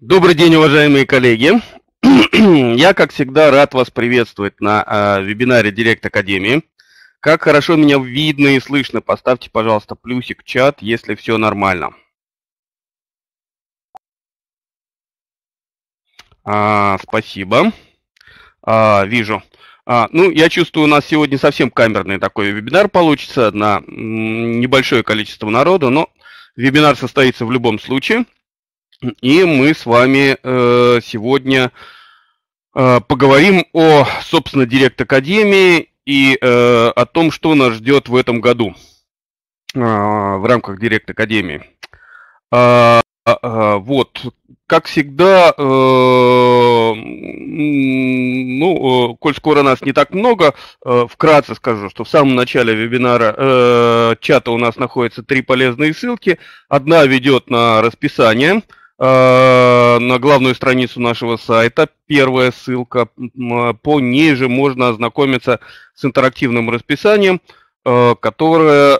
Добрый день, уважаемые коллеги. Я, как всегда, рад вас приветствовать на э, вебинаре Директ Академии. Как хорошо меня видно и слышно, поставьте, пожалуйста, плюсик в чат, если все нормально. А, спасибо. А, вижу. А, ну, я чувствую, у нас сегодня совсем камерный такой вебинар получится на небольшое количество народу, но вебинар состоится в любом случае. И мы с вами э, сегодня э, поговорим о, собственно, Директ Академии и э, о том, что нас ждет в этом году э, в рамках Директ Академии. Э, э, вот, как всегда, э, ну, э, коль скоро нас не так много, э, вкратце скажу, что в самом начале вебинара э, чата у нас находятся три полезные ссылки. Одна ведет на расписание – Э, на главную страницу нашего сайта. Первая ссылка. Э, по ней же можно ознакомиться с интерактивным расписанием, э, которое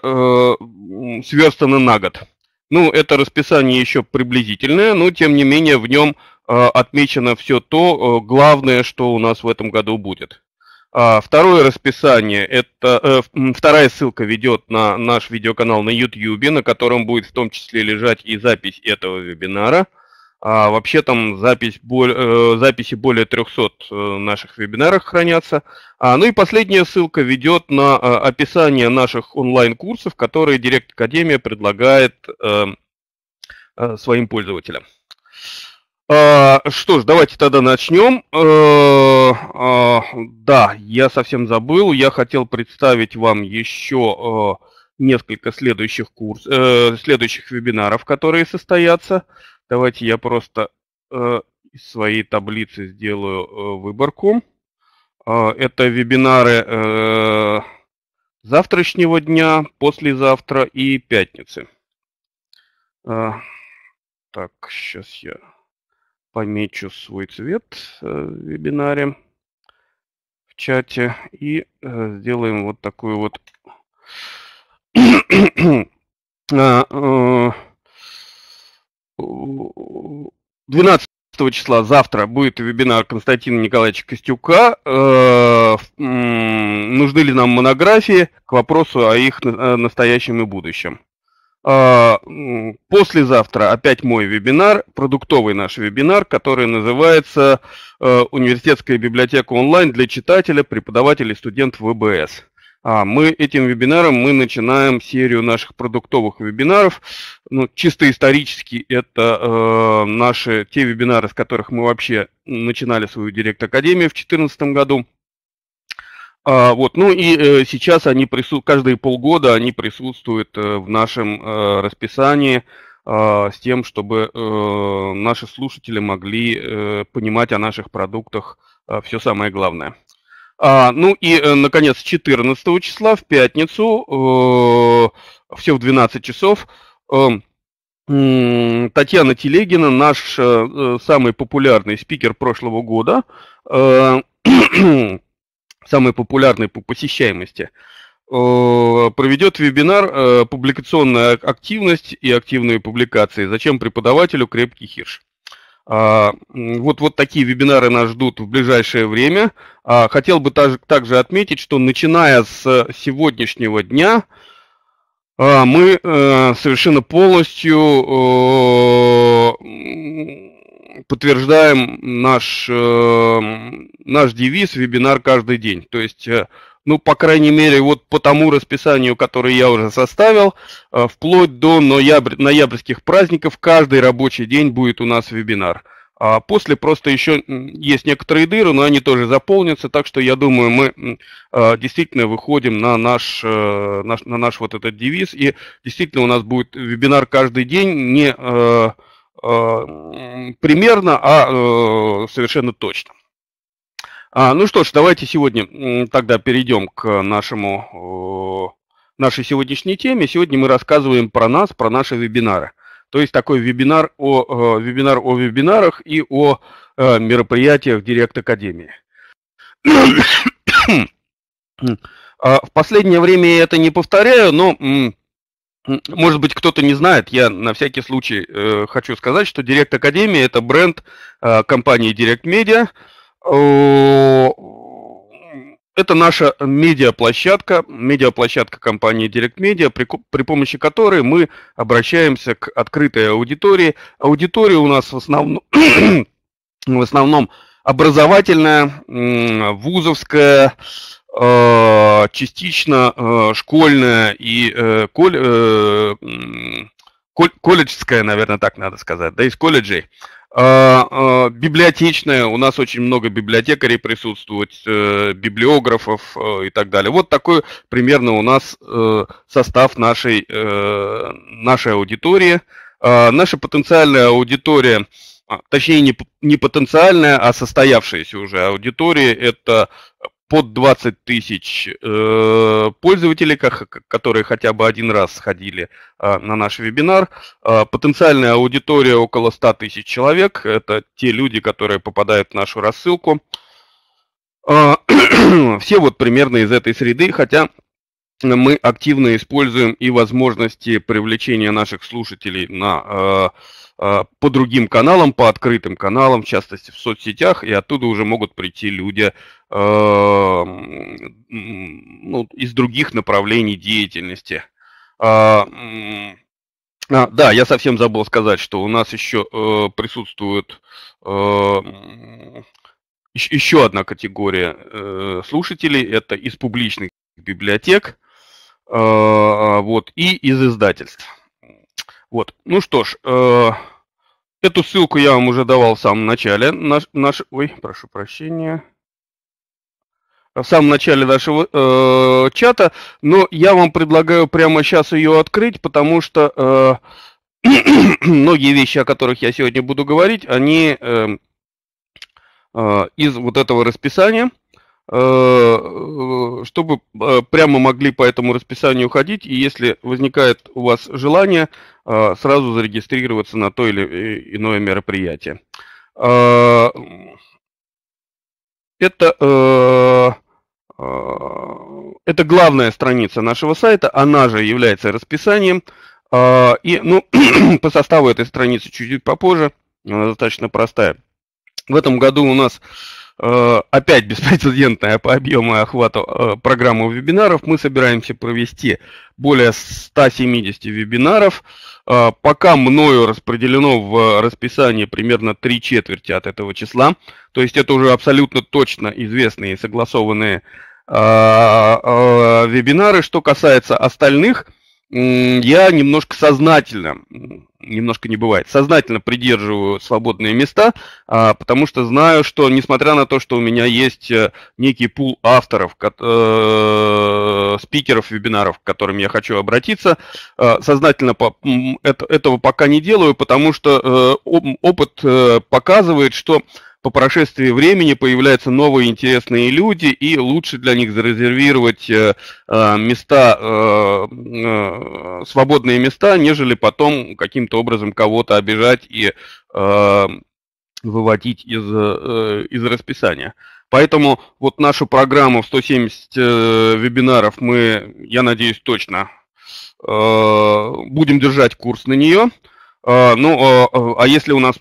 сверстано на год. Ну, это расписание еще приблизительное, но тем не менее в нем отмечено все то главное, что у нас в этом году будет. А, второе расписание, это э, вторая ссылка ведет на наш видеоканал на YouTube, на котором будет в том числе лежать и запись этого вебинара. А вообще там запись, э, записи более 300 э, наших вебинаров хранятся. А, ну и последняя ссылка ведет на описание наших онлайн-курсов, которые Директ Академия предлагает своим пользователям. А, что ж, давайте тогда начнем э, да, я совсем забыл, я хотел представить вам еще э, несколько следующих курс, э, следующих вебинаров, которые состоятся. Давайте я просто э, из своей таблицы сделаю э, выборку. Э, это вебинары э, завтрашнего дня, послезавтра и пятницы. Э, так, сейчас я помечу свой цвет э, в вебинаре чате и э, сделаем вот такую вот а, э, на 12 числа завтра будет вебинар Константина Николаевича Костюка. Э, нужны ли нам монографии к вопросу о их настоящем и будущем? А, послезавтра опять мой вебинар, продуктовый наш вебинар, который называется э, «Университетская библиотека онлайн для читателя, преподавателя, студентов ВБС». А мы этим вебинаром мы начинаем серию наших продуктовых вебинаров. Ну, чисто исторически это э, наши те вебинары, с которых мы вообще начинали свою директ-академию в 2014 году. А, вот, ну и э, сейчас они прису... каждые полгода они присутствуют э, в нашем э, расписании а, с тем, чтобы наши слушатели могли понимать о наших продуктах все самое главное. А, ну и, наконец, 14 числа в пятницу, все в 12 часов, Татьяна Телегина, наш самый популярный спикер прошлого года, самый популярный по посещаемости, э, проведет вебинар э, «Публикационная активность и активные публикации. Зачем преподавателю крепкий хирш?» а, Вот, вот такие вебинары нас ждут в ближайшее время. А, хотел бы также отметить, что начиная с сегодняшнего дня а, мы э, совершенно полностью подтверждаем наш, эм, наш девиз «Вебинар каждый день». То есть, э, ну, по крайней мере, вот по тому расписанию, которое я уже составил, э, вплоть до ноябрь, ноябрьских праздников каждый рабочий день будет у нас вебинар. А после просто еще есть некоторые дыры, но они тоже заполнятся, так что я думаю, мы э, действительно выходим на наш, наш, на наш вот этот девиз, и действительно у нас будет вебинар каждый день, не... Э, примерно, а э, совершенно точно. А, ну что ж, давайте сегодня тогда перейдем к нашему, э, нашей сегодняшней теме. Сегодня мы рассказываем про нас, про наши вебинары. То есть такой вебинар о, вебинар о вебинарах и о мероприятиях Директ Академии. А, в последнее время я это не повторяю, но может быть, кто-то не знает, я на всякий случай э, хочу сказать, что Direct Academy это бренд э, компании Direct Media. Это наша медиаплощадка, медиаплощадка компании Direct Media, при, при помощи которой мы обращаемся к открытой аудитории. Аудитория у нас в основном, в основном образовательная, вузовская, Э, частично э, школьная и э, коль, колледжская, наверное, так надо сказать, да, из колледжей. А, а, библиотечная, у нас очень много библиотекарей присутствует, библиографов и так далее. Вот такой примерно у нас состав нашей, нашей аудитории. А, наша потенциальная аудитория, точнее не потенциальная, а состоявшаяся уже аудитория, это под 20 тысяч э, пользователей, которые хотя бы один раз сходили э, на наш вебинар. Э, потенциальная аудитория около 100 тысяч человек. Это те люди, которые попадают в нашу рассылку. все вот примерно из этой среды, хотя мы активно используем и возможности привлечения наших слушателей на э, а, по другим каналам, по открытым каналам, в частности в соцсетях, и оттуда уже могут прийти люди а, ну, из других направлений деятельности. А, а, да, я совсем забыл сказать, что у нас еще э, присутствует э, еще одна категория э, слушателей, это из публичных библиотек э, вот, и из издательств. Вот. Ну что ж, э, эту ссылку я вам уже давал в самом начале. Наш, наш, ой, прошу прощения. В самом начале нашего э, чата. Но я вам предлагаю прямо сейчас ее открыть, потому что э, многие вещи, о которых я сегодня буду говорить, они э, э, из вот этого расписания – Э, чтобы э, прямо могли по этому расписанию ходить, и если возникает у вас желание, э, сразу зарегистрироваться на то или иное мероприятие. Это, это главная страница нашего сайта, она же является расписанием, и ну, по составу этой страницы чуть-чуть попозже, она достаточно простая. В этом году у нас Э, опять беспрецедентная по объему и охвату э, программа вебинаров. Мы собираемся провести более 170 вебинаров. Э, пока мною распределено в расписании примерно три четверти от этого числа. То есть это уже абсолютно точно известные и согласованные вебинары. Что касается остальных – я немножко сознательно, немножко не бывает, сознательно придерживаю свободные места, а, потому что знаю, что несмотря на то, что у меня есть э, некий пул авторов, э, спикеров вебинаров, к которым я хочу обратиться, э, сознательно этого пока не делаю, потому что опыт показывает, что по прошествии времени появляются новые интересные люди, и лучше для них зарезервировать э, э, места, э, свободные места, нежели потом каким-то образом кого-то обижать и выводить из, из расписания. Поэтому вот нашу программу в 170 вебинаров мы, я надеюсь, точно будем держать курс на нее. Ну, а если у нас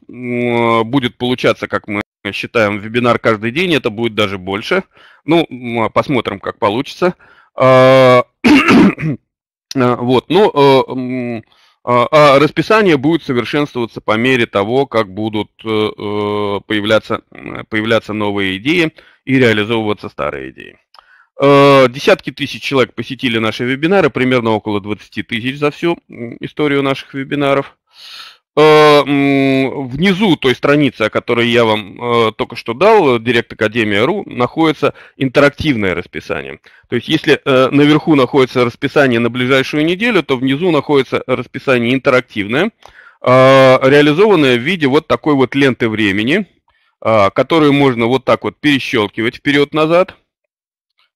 будет получаться, как мы считаем вебинар каждый день, это будет даже больше. Ну, а, посмотрим, как получится. А, а, вот, Ну, э, а расписание будет совершенствоваться по мере того, как будут э, э, появляться, появляться новые идеи и реализовываться старые идеи. Десятки тысяч человек посетили наши вебинары, примерно около 20 тысяч за всю историю наших вебинаров. Э, внизу той страницы, о которой я вам э, только что дал, directakademia.ru, находится интерактивное расписание. То есть если э, наверху находится расписание на ближайшую неделю, то внизу находится расписание интерактивное, реализованное в виде вот такой вот ленты времени, которую можно вот так вот перещелкивать вперед-назад.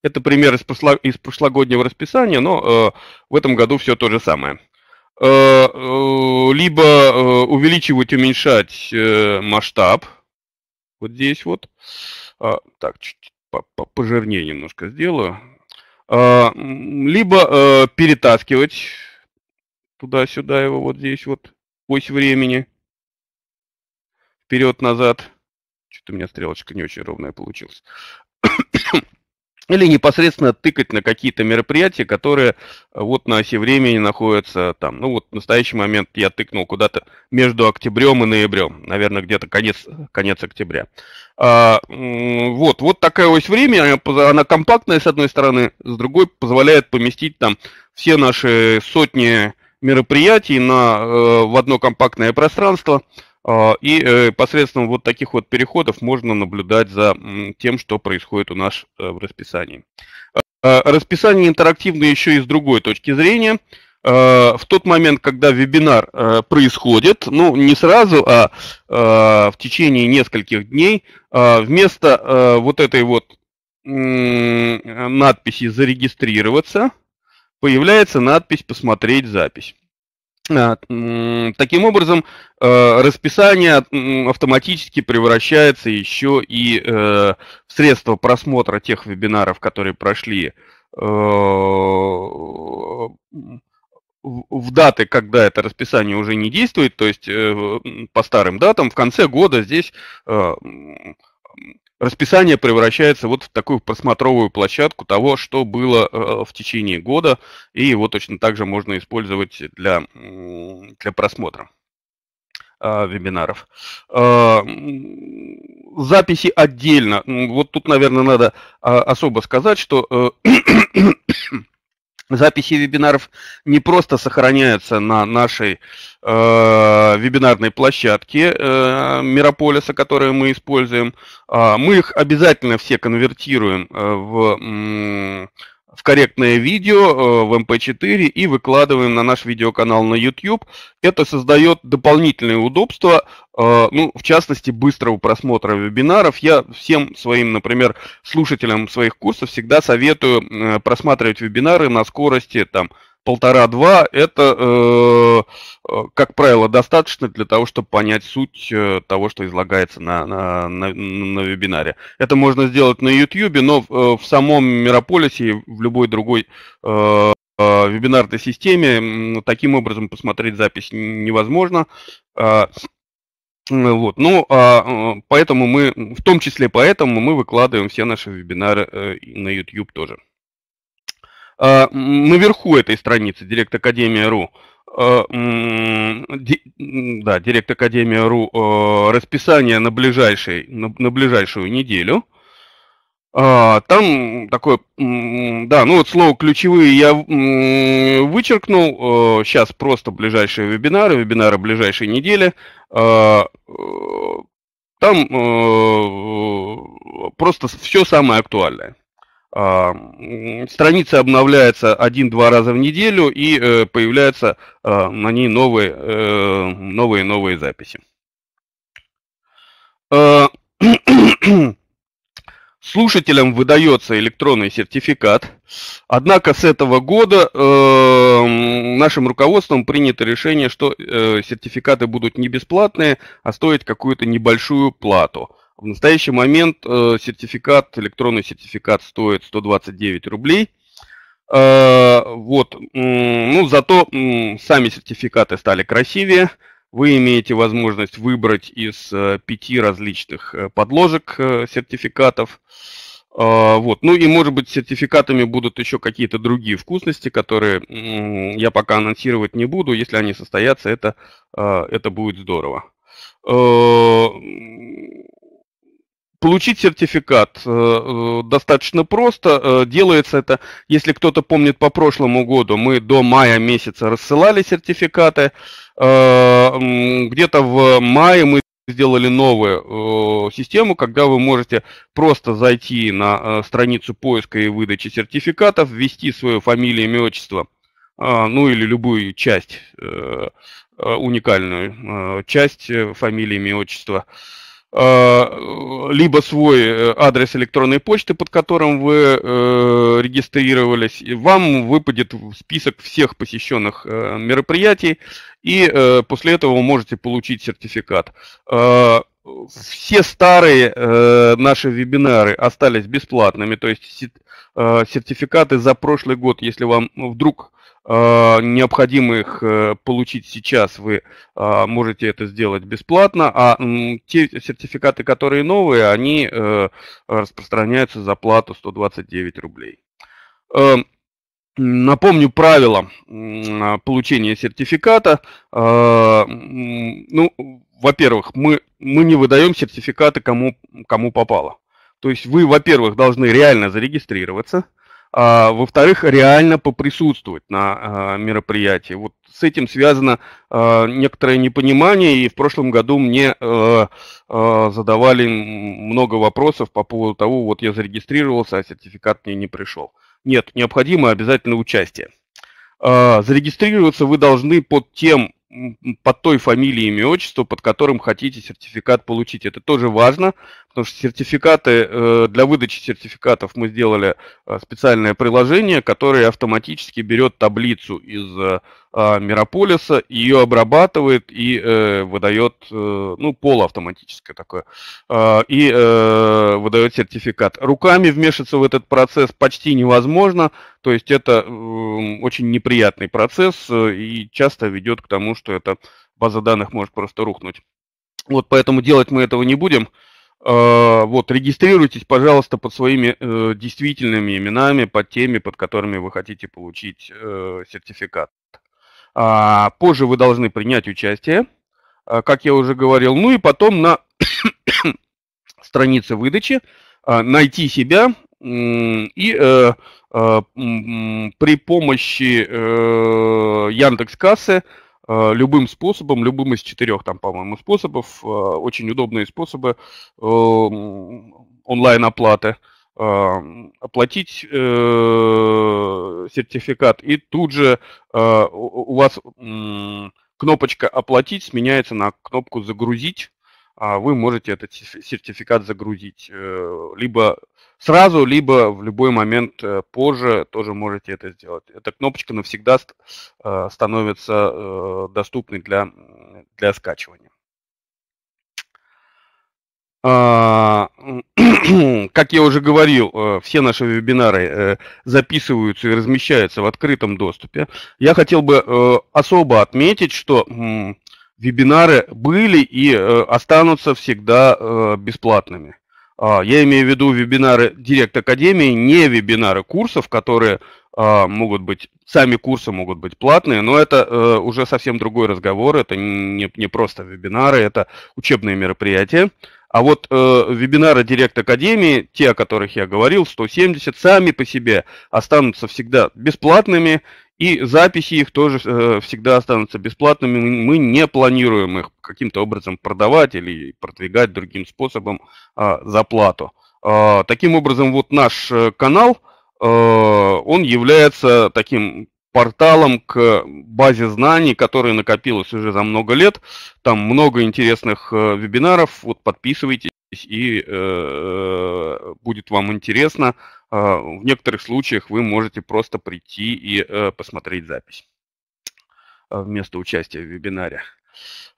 Это пример из прошлогоднего расписания, но в этом году все то же самое. Э, э, либо э, увеличивать, уменьшать масштаб. Вот здесь вот. А, так, чуть пожирнее немножко сделаю. А, либо перетаскивать туда-сюда его вот здесь вот ось времени. Вперед-назад. Что-то у меня стрелочка не очень ровная получилась или непосредственно тыкать на какие-то мероприятия, которые э, вот на оси времени находятся там. Ну вот в настоящий момент я тыкнул куда-то между октябрем и ноябрем, наверное, где-то конец, конец октября. А, вот, вот такая ось времени, а, она компактная с одной стороны, с другой позволяет поместить там все наши сотни мероприятий на, э, в одно компактное пространство – а, и э, посредством вот таких вот переходов можно наблюдать за тем, что происходит у нас э, в расписании. А, расписание интерактивно еще и с другой точки зрения а, в тот момент, когда вебинар э, происходит, ну не сразу, а в течение нескольких дней, вместо вот этой вот надписи «Зарегистрироваться» появляется надпись «Посмотреть запись». А, таким образом, э, расписание автоматически превращается еще и э, в средство просмотра тех вебинаров, которые прошли э, в даты, когда это расписание уже не действует, то есть по старым датам, в конце года здесь расписание превращается вот в такую просмотровую площадку того, что было э, в течение года, и его точно также можно использовать для, для просмотра э, вебинаров. Э, записи отдельно. Вот тут, наверное, надо а, особо сказать, что Записи вебинаров не просто сохраняются на нашей э, вебинарной площадке э, Мирополиса, которую мы используем, э, мы их обязательно все конвертируем э, в в корректное видео э, в MP4 эм и выкладываем на наш видеоканал на YouTube. Это создает дополнительные удобства, э, ну, в частности, быстрого просмотра вебинаров. Я всем своим, например, слушателям своих курсов всегда советую э, просматривать вебинары на скорости там полтора-два это, э, э, как правило, достаточно для того, чтобы понять суть э, того, что излагается на, на, на, на вебинаре. Это можно сделать на YouTube, но в, в самом Мирополисе и в любой другой вебинарной системе таким образом посмотреть запись невозможно. А, вот. Ну, а, поэтому мы, в том числе поэтому мы выкладываем все наши вебинары на YouTube тоже. А, наверху этой страницы, Директ Академия.ру, а, да, Директ Академия.ру, а, расписание на, ближайший, на, на ближайшую неделю. Там такое, да, ну вот слово ключевые я вычеркнул. Сейчас просто ближайшие вебинары, вебинары ближайшей недели. Э, там э, э, просто все самое актуальное. А, страница обновляется один-два раза в неделю и э, появляются а, на ней новые э, новые новые записи. А, слушателям выдается электронный сертификат, однако с этого года э, нашим руководством принято решение, что э, сертификаты будут не бесплатные, а стоить какую-то небольшую плату. В настоящий момент э, сертификат, электронный сертификат стоит 129 рублей. Э, вот, ну зато сами сертификаты стали красивее. Вы имеете возможность выбрать из э, пяти различных подложек сертификатов. Вот. Ну и, может быть, сертификатами будут еще какие-то другие вкусности, которые я пока анонсировать не буду. Если они состоятся, это, это будет здорово. Получить сертификат э, э, достаточно просто. Э, делается это, если кто-то помнит по прошлому году, мы до мая месяца рассылали сертификаты. Э, где-то в мае мы сделали новую э, систему, когда вы можете просто зайти на э, страницу поиска и выдачи сертификатов, ввести свою фамилию, имя, отчество, э, ну или любую часть, э, э уникальную э, часть э, фамилии, имя, отчества. Э, Э, либо свой э, адрес электронной почты, под которым вы э, регистрировались, и вам выпадет список всех посещенных мероприятий, и после этого вы можете получить сертификат все старые э, наши вебинары остались бесплатными, то есть э, сертификаты за прошлый год, если вам вдруг э, необходимо их э, получить сейчас, вы э, можете это сделать бесплатно, а э, те сертификаты, которые новые, они э, распространяются за плату 129 рублей. Э, Напомню правила а, получения сертификата. А, ну, во-первых, мы, мы не выдаем сертификаты кому, кому попало. То есть вы, во-первых, должны реально зарегистрироваться, а, во-вторых, реально поприсутствовать на а, мероприятии. Вот с этим связано а, некоторое непонимание, и в прошлом году мне а, а, задавали много вопросов по поводу того, вот я зарегистрировался, а сертификат мне не пришел. А, нет, необходимо обязательное участие. А, зарегистрироваться вы должны под тем, под той фамилией, имя, отчество, под которым хотите сертификат получить. Это тоже важно, потому что сертификаты, э, для выдачи сертификатов мы сделали а, специальное приложение, которое автоматически берет таблицу из а, а, мирополиса, ее обрабатывает и э, выдает, э, ну, полуавтоматическое такое, э, и э, выдает сертификат. Руками вмешаться в этот процесс почти невозможно, то есть это э, очень неприятный процесс э, и часто ведет к тому, что эта база данных может просто рухнуть. Вот поэтому делать мы этого не будем. А, вот, регистрируйтесь, пожалуйста, под своими э, действительными именами, под теми, под которыми вы хотите получить э, сертификат. А, позже вы должны принять участие, а, как я уже говорил. Ну и потом на странице выдачи а, найти себя и э, при помощи э, Яндекс Кассы любым способом, любым из четырех там, по-моему, способов, очень удобные способы э, онлайн-оплаты – Эм, оплатить э, сертификат, и тут же э, у вас кнопочка «Оплатить» сменяется на кнопку «Загрузить», а вы можете этот сертификат загрузить э, либо сразу, либо в любой момент позже тоже можете это сделать. Эта кнопочка навсегда становится доступной для, для скачивания. А, как я уже говорил, э, все наши вебинары э, записываются и размещаются в открытом доступе. Я хотел бы э, особо отметить, что вебинары были и останутся всегда бесплатными. А, я имею в виду вебинары Директ Академии, не вебинары курсов, которые а, могут быть, сами курсы могут быть платные, но это уже совсем другой разговор, это не, не просто вебинары, это учебные мероприятия. А вот э, вебинары Директ Академии, те, о которых я говорил, 170, сами по себе останутся всегда бесплатными, и записи их тоже э, всегда останутся бесплатными. Мы не планируем их каким-то образом продавать или продвигать другим способом э, за плату. Э, таким образом, вот наш э, канал, э, он является таким порталом к базе знаний, которая накопилась уже за много лет. Там много интересных э, вебинаров. Вот подписывайтесь, и э, э будет вам интересно. Э, в некоторых случаях вы можете просто прийти и э, посмотреть запись э, вместо участия в вебинаре.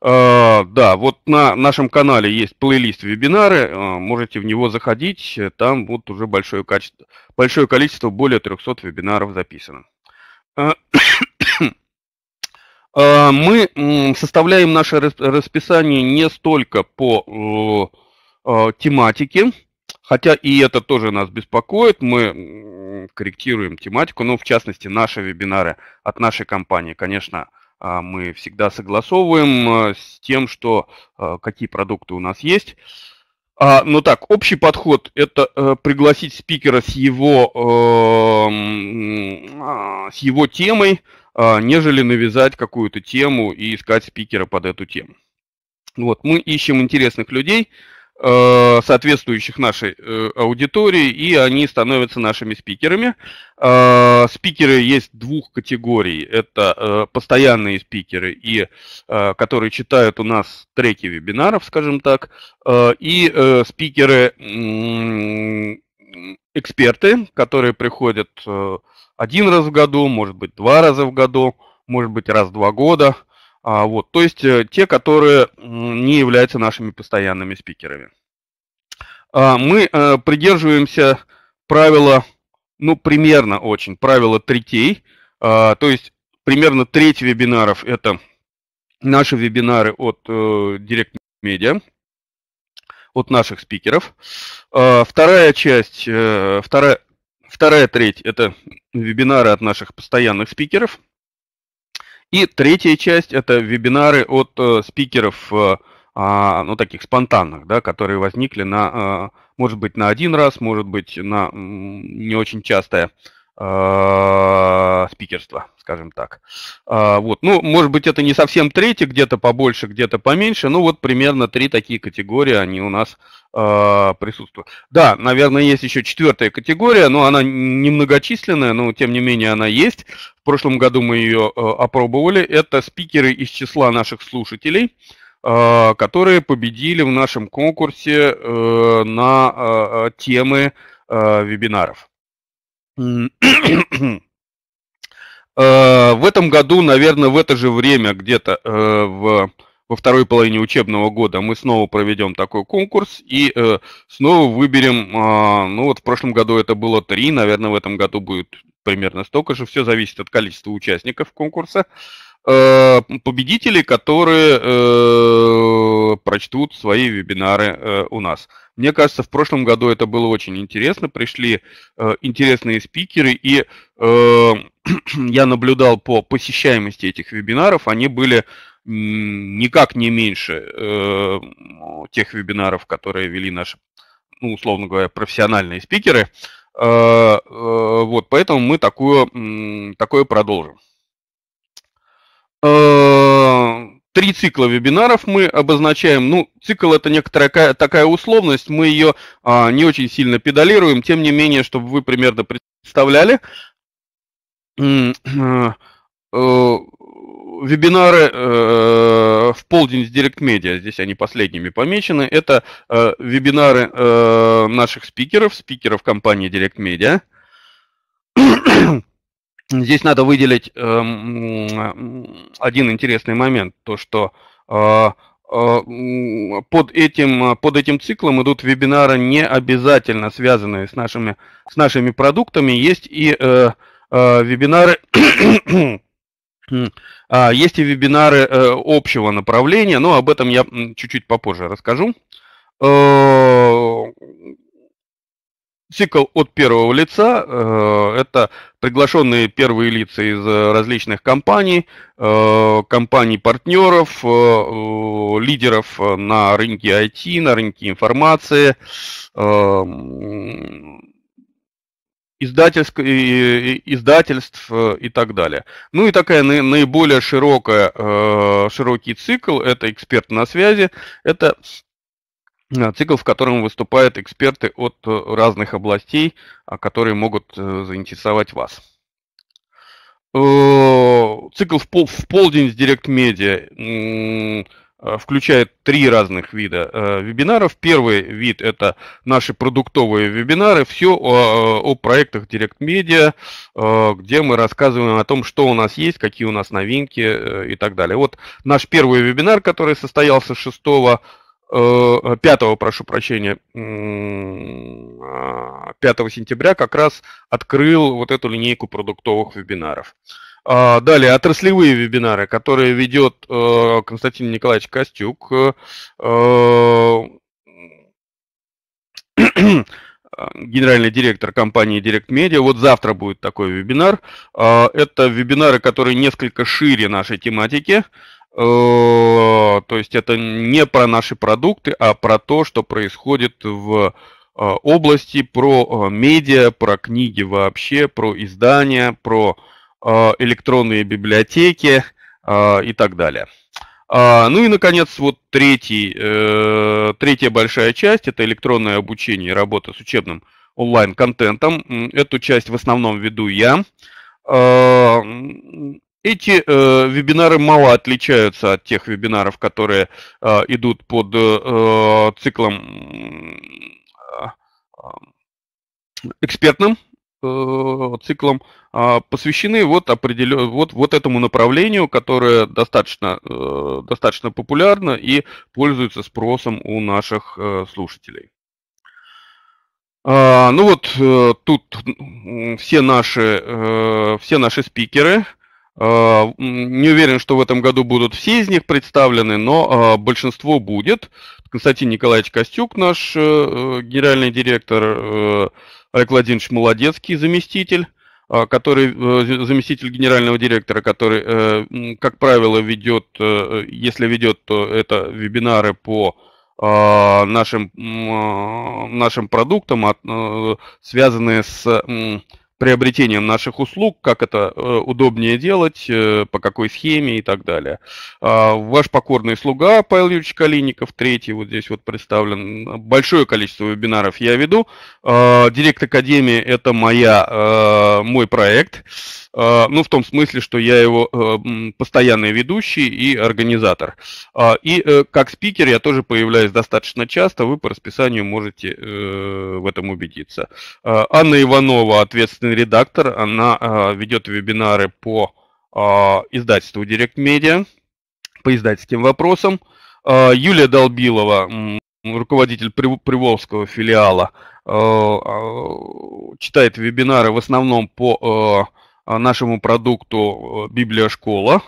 Э, да, вот на нашем канале есть плейлист вебинары, можете в него заходить, там вот уже большое, качество, большое количество, более 300 вебинаров записано. Э, э, мы составляем наше расписание не столько по э, тематике, хотя и это тоже нас беспокоит, мы корректируем тематику, но ну, в частности наши вебинары от нашей компании, конечно, мы всегда согласовываем с тем, что какие продукты у нас есть. А, ну так, общий подход – это э, пригласить спикера с его, э, с его темой, э, нежели навязать какую-то тему и искать спикера под эту тему. Вот, мы ищем интересных людей, Э, соответствующих нашей э, аудитории, и они становятся нашими спикерами. Э, спикеры есть двух категорий. Это постоянные спикеры, и, которые читают у нас треки вебинаров, скажем так, и спикеры эксперты, которые приходят один раз в году, может быть, два раза в году, может быть, раз в два года – а, вот, то есть э, те, которые не являются нашими постоянными спикерами. А, мы а, придерживаемся правила, ну, примерно очень, правила третей. А, то есть примерно треть вебинаров – это наши вебинары от э, Direct Media, от наших спикеров. Э, вторая часть, э, вторая, вторая треть – это вебинары от наших постоянных спикеров – и третья часть – это вебинары от э, спикеров, э, э, ну, таких спонтанных, да, которые возникли на, э, может быть, на один раз, может быть, на э, не очень частое э, спикерство, скажем так. Э, вот, ну, может быть, это не совсем третья, где-то побольше, где-то поменьше, ну, вот примерно три такие категории, они у нас а, присутствует. Да, наверное, есть еще четвертая категория, но она немногочисленная, но тем не менее она есть. В прошлом году мы ее э, опробовали. Это спикеры из числа наших слушателей, а, которые победили в нашем конкурсе э, на а, темы вебинаров. Э, в этом году, наверное, в это же время где-то в во второй половине учебного года мы снова проведем такой конкурс и э, снова выберем, э, ну вот в прошлом году это было три, наверное, в этом году будет примерно столько же, все зависит от количества участников конкурса, э, победителей, которые э, прочтут свои вебинары э, у нас. Мне кажется, в прошлом году это было очень интересно, пришли э, интересные спикеры и э, я наблюдал по посещаемости этих вебинаров, они были никак не меньше э, тех вебинаров, которые вели наши, ну, условно говоря, профессиональные спикеры. Э, э, вот, поэтому мы такую, такое продолжим. Три цикла вебинаров мы обозначаем. Ну, цикл это некоторая такая условность, мы ее а, не очень сильно педалируем, тем не менее, чтобы вы примерно представляли. вебинары э, в полдень с Direct Media, здесь они последними помечены, это э, вебинары э, наших спикеров, спикеров компании Direct Media. Здесь надо выделить э, э, один интересный момент, то что э, э под этим, под этим циклом идут вебинары, не обязательно связанные с нашими, с нашими продуктами. Есть и э, э, вебинары А, есть и вебинары э, общего направления, но об этом я чуть-чуть попозже расскажу. Э, цикл от первого лица э, – это приглашенные первые лица из различных компаний, компаний-партнеров, лидеров на рынке IT, на рынке информации, эм, издательств, издательств э, и так далее. Ну и такая наиболее широкая, э, широкий цикл – это «Эксперт на связи», это э, цикл, в котором выступают эксперты от разных областей, а, которые могут заинтересовать вас. Цикл в, пол, в полдень с Директ Медиа Э, включает три разных вида э, вебинаров. Первый вид – это наши продуктовые вебинары, все о, э, э, о проектах Direct Media, э, где мы рассказываем о том, что у нас есть, какие у нас новинки э, и так далее. Вот наш первый вебинар, который состоялся 6 5, прошу прощения, 5 сентября как раз открыл вот эту линейку продуктовых вебинаров. А, далее, отраслевые вебинары, которые ведет э, Константин Николаевич Костюк. Э, э, генеральный директор компании Direct Media. Вот завтра будет такой вебинар. А, это вебинары, которые несколько шире нашей тематики. То есть это не про наши продукты, а про то, что происходит в области, про медиа, про книги вообще, про издания, про а, электронные библиотеки а, и так далее. А, ну и, наконец, вот третий, э, третья большая часть – это электронное обучение и работа с учебным онлайн-контентом. Эту часть в основном веду я. Эти э, вебинары мало отличаются от тех вебинаров, которые идут под э, циклом экспертным Э, циклом а, посвящены вот, определен... вот, вот этому направлению, которое достаточно, э, достаточно популярно и пользуется спросом у наших э, слушателей. А, ну вот тут все наши, все наши спикеры. А, не уверен, что в этом году будут все из них представлены, но большинство будет. Константин Николаевич Костюк, наш генеральный директор, Олег Владимирович Молодецкий, заместитель, а, который э, заместитель генерального директора, который, э, как правило, ведет, э, если ведет, то это вебинары по а, нашим, а, нашим продуктам, связанные с приобретением наших услуг, как это э, удобнее делать, э, по какой схеме и так далее. А, ваш покорный слуга Павел Юрьевич Калиников, третий вот здесь вот представлен. Большое количество вебинаров я веду. А, директ Академии – это моя, э, мой проект. А, ну, в том смысле, что я его постоянный ведущий и организатор. И как спикер я тоже появляюсь достаточно часто. Вы по расписанию можете в этом убедиться. Анна Иванова, ответственная Marketing редактор, она а, ведет вебинары по а, издательству Direct Media, по издательским вопросам. А, Юлия Долбилова, руководитель Приволжского филиала, читает вебинары в основном по нашему продукту Библия школа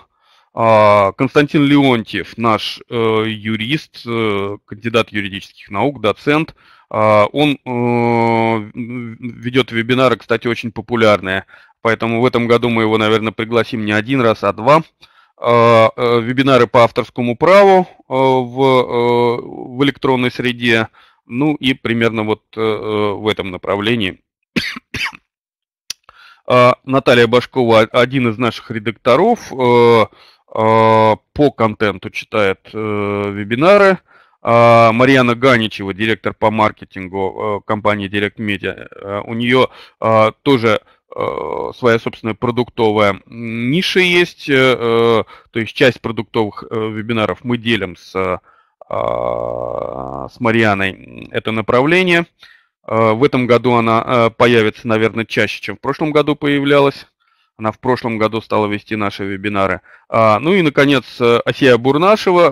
Константин Леонтьев, наш э, юрист, э, кандидат юридических наук, доцент – а, он э, ведет вебинары, кстати, очень популярные, поэтому в этом году мы его, наверное, пригласим не один раз, а два. А, э, вебинары по авторскому праву э, в, электронной среде, ну и примерно вот в этом направлении. А, Наталья Башкова, один из наших редакторов, по контенту читает вебинары – а, Марьяна Ганичева, директор по маркетингу э, компании Direct Media. Э, у нее э, тоже своя собственная продуктовая ниша есть, то есть часть продуктовых вебинаров мы делим с, с Марьяной это направление. В этом году она появится, наверное, чаще, чем в прошлом году появлялась. Она в прошлом году стала вести наши вебинары. А, ну и, наконец, э, Асия Бурнашева,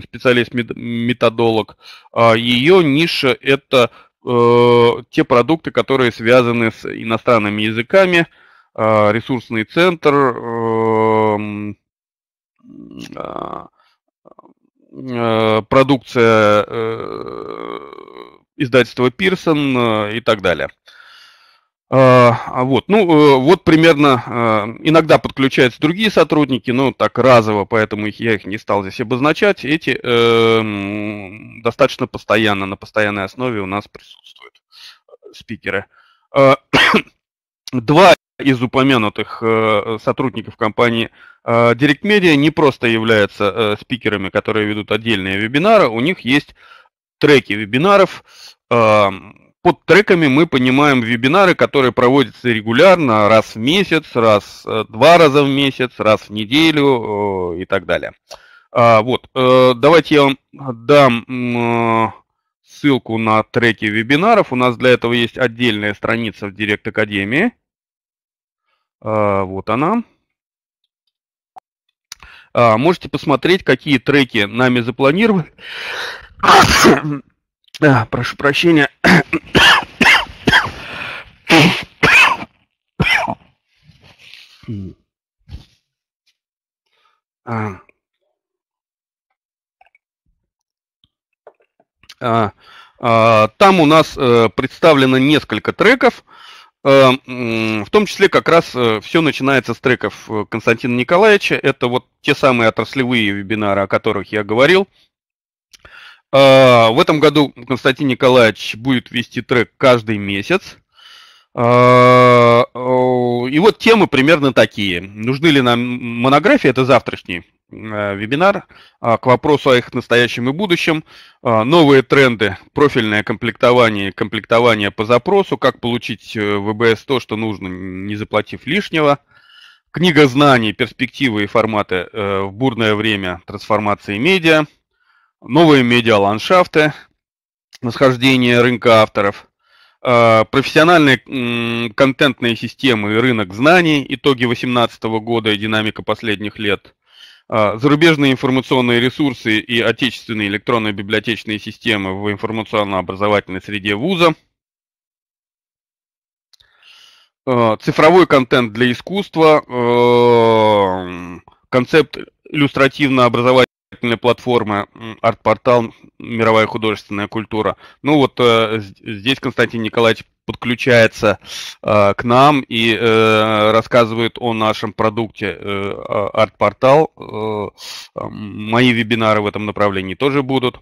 специалист-методолог. А, ее ниша – это э, те продукты, которые связаны с иностранными языками, э, ресурсный центр, э, э, продукция э, издательства Пирсон э, и так далее. Э, а вот, ну, э, вот примерно э, иногда подключаются другие сотрудники, но так разово, поэтому их, я их не стал здесь обозначать. Эти э, достаточно постоянно, на постоянной основе у нас присутствуют спикеры. Два из упомянутых сотрудников компании Direct Media не просто являются спикерами, которые ведут отдельные вебинары, у них есть треки вебинаров, под треками мы понимаем вебинары, которые проводятся регулярно, раз в месяц, раз э, два раза в месяц, раз в неделю э, и так далее. А, вот, э, давайте я вам дам ссылку на треки вебинаров. У нас для этого есть отдельная страница в Директ Академии. А, вот она. А, можете посмотреть, какие треки нами запланированы. А, прошу прощения. А, а, а, там у нас э, представлено несколько треков, э, в том числе как раз э, все начинается с треков Константина Николаевича. Это вот те самые отраслевые вебинары, о которых я говорил, а, в этом году Константин Николаевич будет вести трек каждый месяц. А, и вот темы примерно такие. Нужны ли нам монографии? Это завтрашний а, вебинар к вопросу о их настоящем и будущем, новые тренды, профильное комплектование, комплектование по запросу, как получить э, ВБС то, что нужно, не заплатив лишнего, книга знаний, перспективы и форматы э, в бурное время трансформации медиа – новые медиа ландшафты восхождение рынка авторов, э, профессиональные контентные системы и рынок знаний, итоги 2018 года и динамика последних лет, э, зарубежные информационные ресурсы и отечественные электронные библиотечные системы в информационно-образовательной среде вуза, э, цифровой контент для искусства, концепт иллюстративно-образовательного платформы арт-портал «Мировая художественная культура». Ну вот э, здесь Константин Николаевич подключается э, к нам и э, рассказывает о нашем продукте а, арт-портал. мои вебинары в этом направлении тоже будут.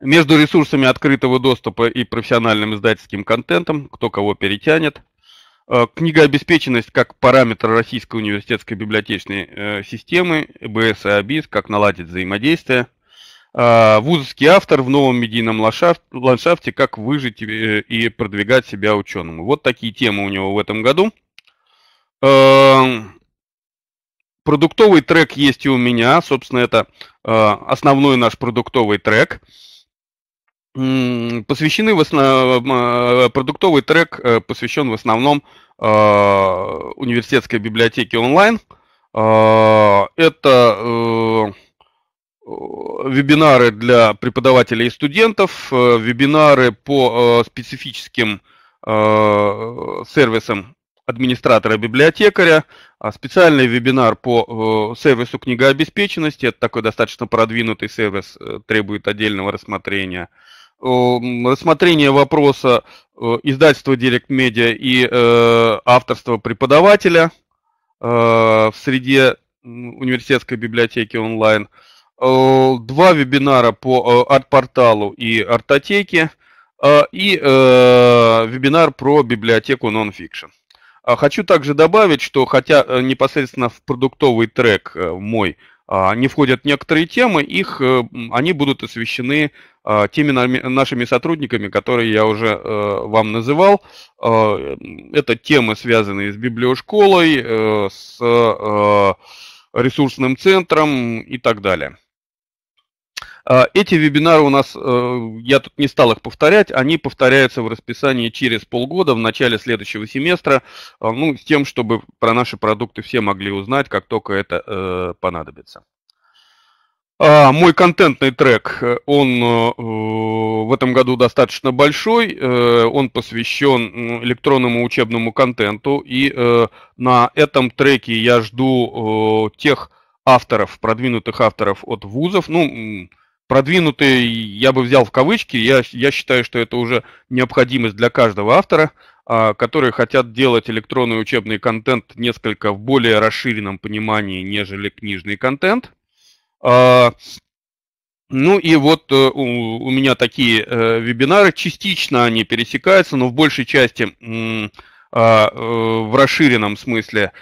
Между ресурсами открытого доступа и профессиональным издательским контентом, кто кого перетянет – Э, книгообеспеченность как параметр Российской университетской библиотечной э, системы, ЭБС и АБИС, как наладить взаимодействие. А, вузовский автор в новом медийном ландшафте, как выжить э, и продвигать себя ученому. Вот такие темы у него в этом году. Продуктовый трек есть и у меня. Собственно, это основной наш продуктовый трек – посвящены в основном, э, продуктовый трек э, посвящен в основном э, университетской библиотеке онлайн. это вебинары для преподавателей и студентов, вебинары по специфическим сервисам администратора-библиотекаря, а специальный вебинар по сервису книгообеспеченности, это такой достаточно продвинутый сервис, требует отдельного рассмотрения – Эм, рассмотрение вопроса э, издательства Direct Media и э, авторства преподавателя э, в среде университетской библиотеки онлайн, два вебинара по арт-порталу и артотеке и вебинар про библиотеку Nonfiction. А хочу также добавить, что хотя непосредственно в продуктовый трек мой – а, не входят некоторые темы, их, э, они будут освещены а, теми нашими сотрудниками, которые я уже э, вам называл. А, это темы, связанные с библиошколой, э, с ресурсным центром и так далее. А, эти вебинары у нас, э, я тут не стал их повторять, они повторяются в расписании через полгода, в начале следующего семестра, а, ну, с тем, чтобы про наши продукты все могли узнать, как только это э, понадобится. А, мой контентный трек, э, он в этом году достаточно большой, он посвящен электронному учебному контенту, и на этом треке я жду тех авторов, продвинутых авторов от вузов, ну, продвинутые я бы взял в кавычки. Я, я считаю, что это уже необходимость для каждого автора, а, которые хотят делать электронный учебный контент несколько в более расширенном понимании, нежели книжный контент. А, ну и вот э, у меня такие э, вебинары, частично они пересекаются, но в большей части а, э, в расширенном смысле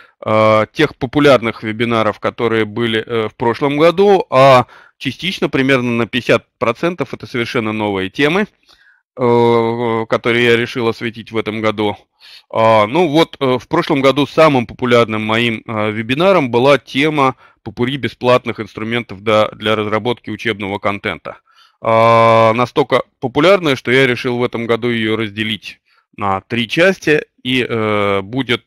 тех популярных вебинаров, которые были в прошлом году, а частично, примерно на 50% это совершенно новые темы, э, которые я решил осветить в этом году. А, ну вот, э, в прошлом году самым популярным моим э, вебинаром была тема попури бесплатных инструментов для разработки учебного контента. А, настолько популярная, что я решил в этом году ее разделить на три части, и будет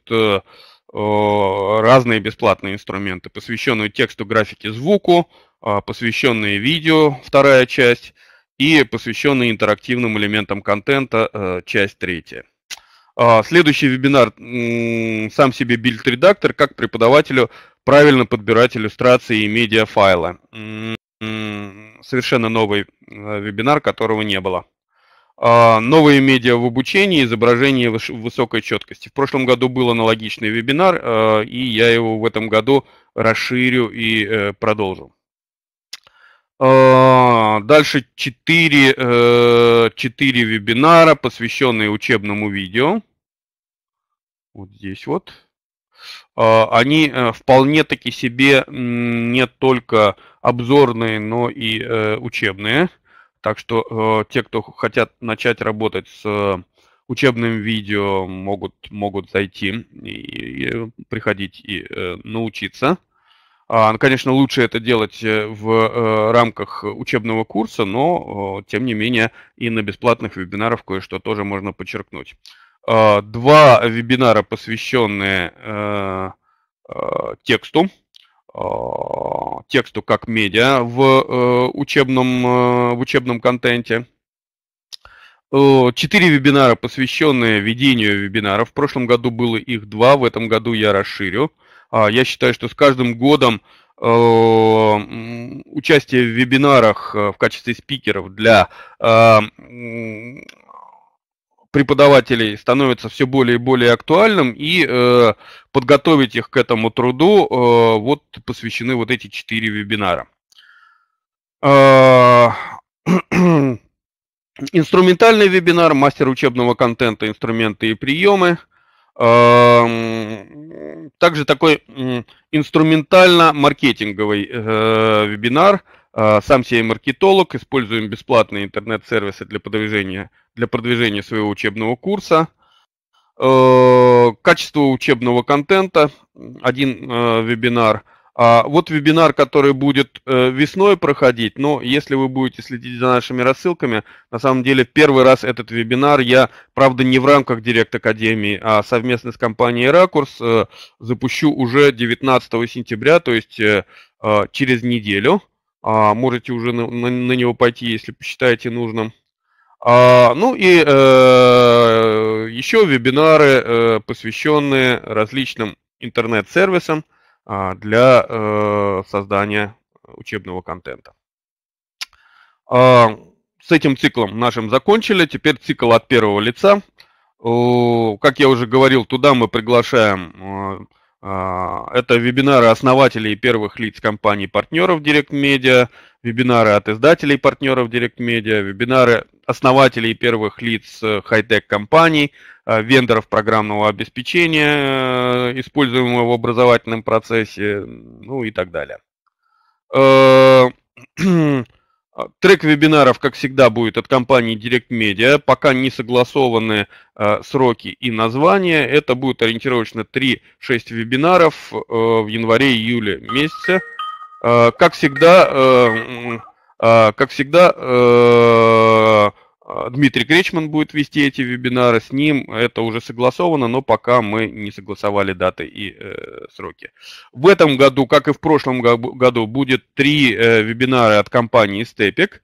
разные бесплатные инструменты, посвященные тексту, графике, звуку, а, посвященные видео, вторая часть, и посвященные интерактивным элементам контента, э, часть третья. А, следующий вебинар «Сам себе билд-редактор. Как преподавателю правильно подбирать иллюстрации и медиафайлы». Совершенно новый э, вебинар, которого не было. А, новые медиа в обучении, изображение высокой четкости. В прошлом году был аналогичный вебинар, э, и я его в этом году расширю и продолжу. А, дальше 4, 4 э, вебинара, посвященные учебному видео. Вот здесь вот. А, они э, вполне таки себе не только обзорные, но и э, учебные. Так что те, кто хотят начать работать с учебным видео, могут, могут зайти и, и приходить и научиться. А, ну, конечно, лучше это делать э, в э, рамках учебного курса, но, тем не менее, и на бесплатных вебинарах кое-что тоже можно подчеркнуть. А, два вебинара, посвященные э, тексту, а, тексту как медиа в учебном, в учебном контенте. Четыре вебинара, посвященные ведению вебинаров. В прошлом году было их два, в этом году я расширю. А, я считаю, что с каждым годом э, участие в вебинарах э, в качестве спикеров для э, преподавателей становится все более и более актуальным, и подготовить их к этому труду вот посвящены вот эти четыре вебинара. А, инструментальный вебинар, мастер учебного контента, инструменты и приемы – Эм, также такой инструментально-маркетинговый э, вебинар. Э, сам себе маркетолог, используем бесплатные интернет-сервисы для продвижения, для продвижения своего учебного курса. Э, качество учебного контента. Один вебинар – а вот вебинар, который будет э, весной проходить, но если вы будете следить за нашими рассылками, на самом деле первый раз этот вебинар я, правда, не в рамках Директ Академии, а совместно с компанией «Ракурс» э, запущу уже 19 сентября, то есть э, через неделю. А, можете уже на него пойти, если посчитаете нужным. А, ну и еще вебинары, посвященные различным интернет-сервисам – а, для э, создания учебного контента. А, с этим циклом нашим закончили. Теперь цикл от первого лица. Как я уже говорил, туда мы приглашаем а, а, это вебинары основателей и первых лиц компаний-партнеров Direct Media, вебинары от издателей партнеров Direct Media, вебинары основателей и первых лиц э, хай-тек компаний, э, вендоров программного обеспечения, э, используемого в образовательном процессе, ну и так далее. А, трек вебинаров, как всегда, будет от компании Direct Media. Пока не согласованы э, сроки и названия. Это будет ориентировочно 3-6 вебинаров э, в январе-июле месяце. Э, как всегда, э, э, как всегда э, Э, Дмитрий Кречман будет вести эти вебинары, с ним это уже согласовано, но пока мы не согласовали даты и э, сроки. В этом году, как и в прошлом году, будет три э, вебинара от компании Степик.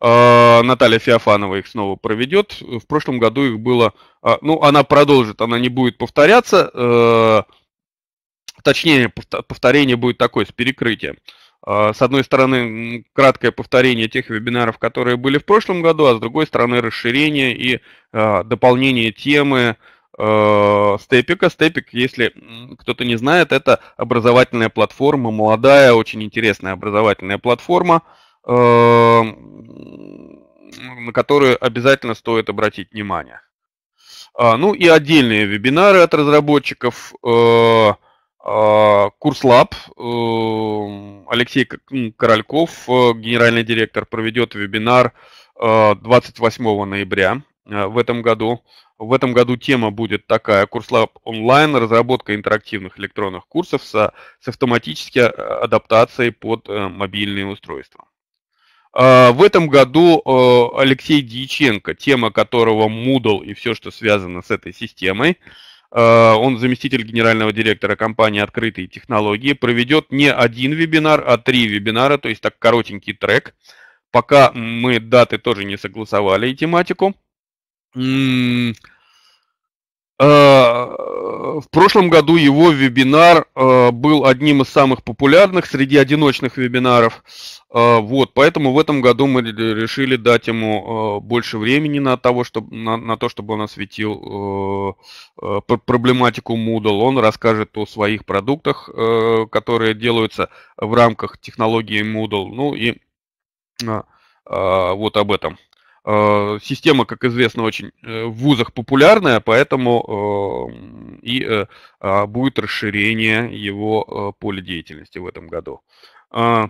Э, Наталья Феофанова их снова проведет. В прошлом году их было, э, ну, она продолжит, она не будет повторяться. Э, точнее, повторение будет такое, с перекрытием. Э, а, с одной стороны, краткое повторение тех вебинаров, которые были в прошлом году, а с другой стороны, расширение и а, дополнение темы а, Степика. Степик, если кто-то не знает, это образовательная платформа, молодая, очень интересная образовательная платформа, на которую обязательно стоит обратить внимание. Ну и отдельные вебинары от разработчиков – а, Курс Лаб. Эм, Алексей Корольков, э, генеральный директор, проведет вебинар 28 э, ноября э, в этом году. В этом году тема будет такая. Курслаб онлайн, разработка интерактивных электронных курсов со, с автоматической адаптацией под мобильные устройства. А, в этом году Алексей Дьяченко, тема которого Moodle и все, что связано с этой системой – Э, он заместитель генерального директора компании «Открытые технологии», проведет не один вебинар, а три вебинара, то есть так коротенький трек. Пока мы даты тоже не согласовали и тематику. Э, в прошлом году его вебинар э, был одним из самых популярных среди одиночных вебинаров. Э, вот, поэтому в этом году мы решили дать ему больше времени на, того, чтобы, на, на то, чтобы он осветил проблематику Moodle. Он расскажет о своих продуктах, которые делаются в рамках технологии Moodle. Ну и вот об этом. Э, система, как известно, очень э, в вузах популярная, поэтому э, и а, будет расширение его поля деятельности в этом году. А,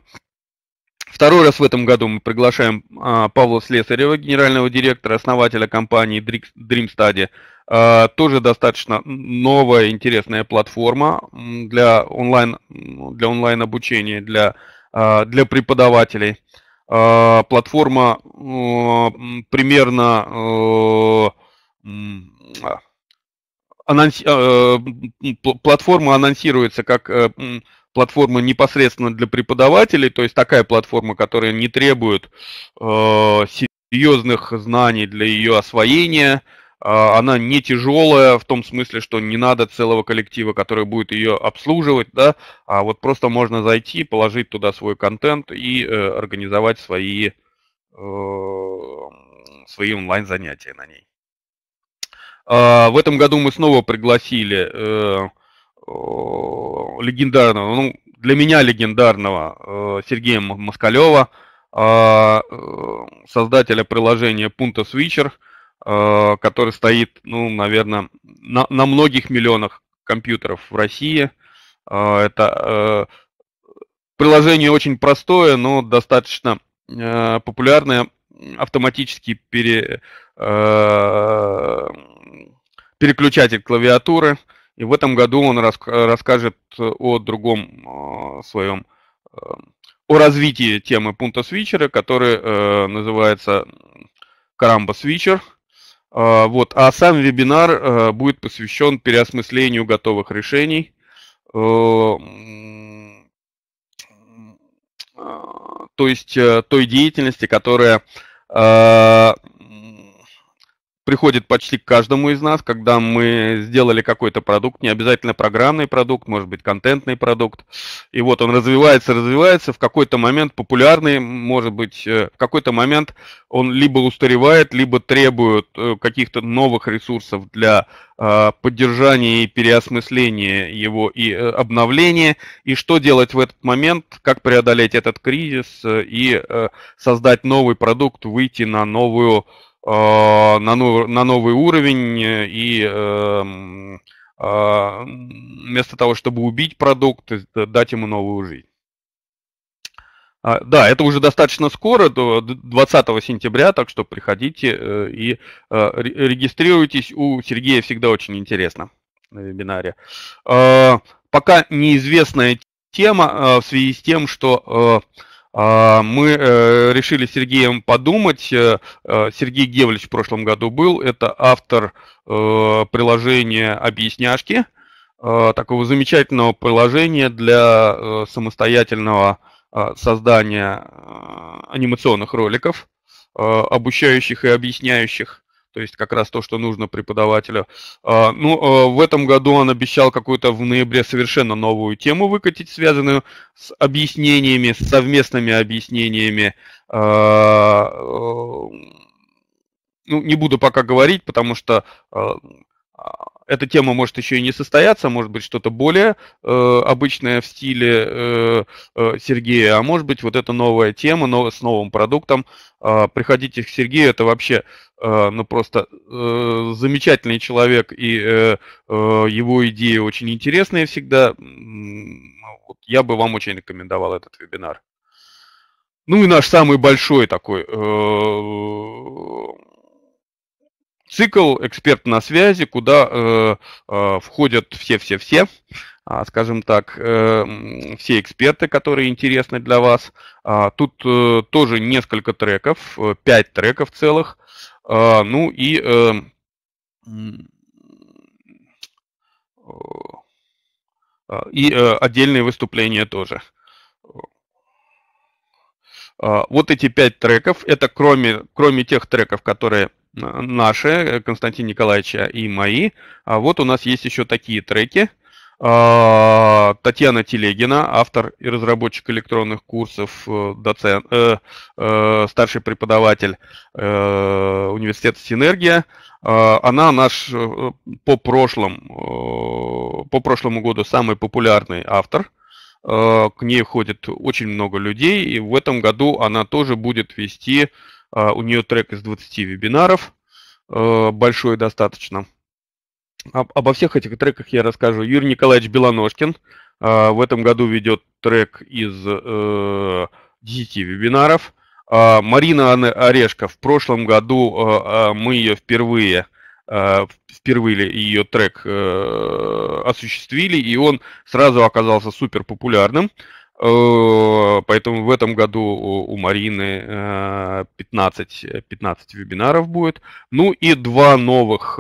второй раз в этом году мы приглашаем а, Павла Слесарева, генерального директора, основателя компании Dream Study. Тоже достаточно новая интересная платформа для онлайн для онлайн обучения для для преподавателей. А, платформа э, примерно э, анонс, э, платформа анонсируется как платформа непосредственно для преподавателей, то есть такая платформа, которая не требует серьезных знаний для ее освоения, а, она не тяжелая в том смысле, что не надо целого коллектива, который будет ее обслуживать, да, а вот просто можно зайти, положить туда свой контент и э, организовать свои, э, свои онлайн-занятия на ней. Э, в этом году мы снова пригласили э, э, легендарного, ну, для меня легендарного э, Сергея Москалева, а, э, создателя приложения Punto Switcher – Э, который стоит, ну, наверное, на, на многих миллионах компьютеров в России. Э, это э, приложение очень простое, но достаточно популярное, автоматический пере, переключатель клавиатуры. И в этом году он расскажет о другом своем, о развитии темы пункта свитчера, который называется Карамба Switcher – а, вот. А сам вебинар э, будет посвящен переосмыслению готовых решений. Э, а, то есть э, той деятельности, которая приходит почти к каждому из нас, когда мы сделали какой-то продукт, не обязательно программный продукт, может быть, контентный продукт. И вот он развивается, развивается, в какой-то момент популярный, может быть, э, в какой-то момент он либо устаревает, либо требует э, каких-то новых ресурсов для а, поддержания и переосмысления его и э, обновления. И что делать в этот момент, как преодолеть этот кризис и создать новый продукт, выйти на новую а, на, на новый уровень э, и эм, а, вместо того, чтобы убить продукт, э, дать ему новую жизнь. А, да, это уже достаточно скоро, до 20 сентября, так что приходите э, и регистрируйтесь. У Сергея всегда очень интересно на вебинаре. Пока неизвестная тема в связи с тем, что а, мы э, решили с Сергеем подумать. Э, э, Сергей Гевлич в прошлом году был. Это автор приложения «Объясняшки», такого замечательного приложения для самостоятельного создания анимационных роликов, обучающих и объясняющих то есть как раз то, что нужно преподавателю. А, ну, а, в этом году он обещал какую-то в ноябре совершенно новую тему выкатить, связанную с объяснениями, с совместными объяснениями. А, э, ну, не буду пока говорить, потому что эта тема может еще и не состояться, может быть что-то более э, обычное в стиле э, э, Сергея, а может быть вот эта новая тема но, с новым продуктом. Э, приходите к Сергею, это вообще э, ну просто э, замечательный человек и э, э, его идеи очень интересные всегда. Вот я бы вам очень рекомендовал этот вебинар. Ну и наш самый большой такой. Э, цикл «Эксперт на связи», куда э, э, входят все-все-все, а, скажем так, э, все эксперты, которые интересны для вас. А, тут э, тоже несколько треков, э, треков целых. Э, ну и... Э, э, и э, отдельные выступления тоже. А, вот эти пять треков, это кроме, кроме тех треков, которые наши, э, Константин Николаевича и мои. А вот у нас есть еще такие треки. А, Татьяна Телегина, автор и разработчик электронных курсов, э, доцент, э, э, старший преподаватель э, университета «Синергия». Э, она наш э, по, прошлым, э, по прошлому году самый популярный автор. Э, к ней ходит очень много людей, и в этом году она тоже будет вести а, у нее трек из 20 вебинаров, э, большой достаточно. Обо всех этих треках я расскажу. Юрий Николаевич Белоножкин а, в этом году ведет трек из 10 э, вебинаров. А, Марина Орешко в прошлом году э, мы ее впервые впервые ее трек осуществили, и он сразу оказался супер популярным. Э, поэтому в этом году у Марины 15, э, 15 э, вебинаров будет. Ну и два новых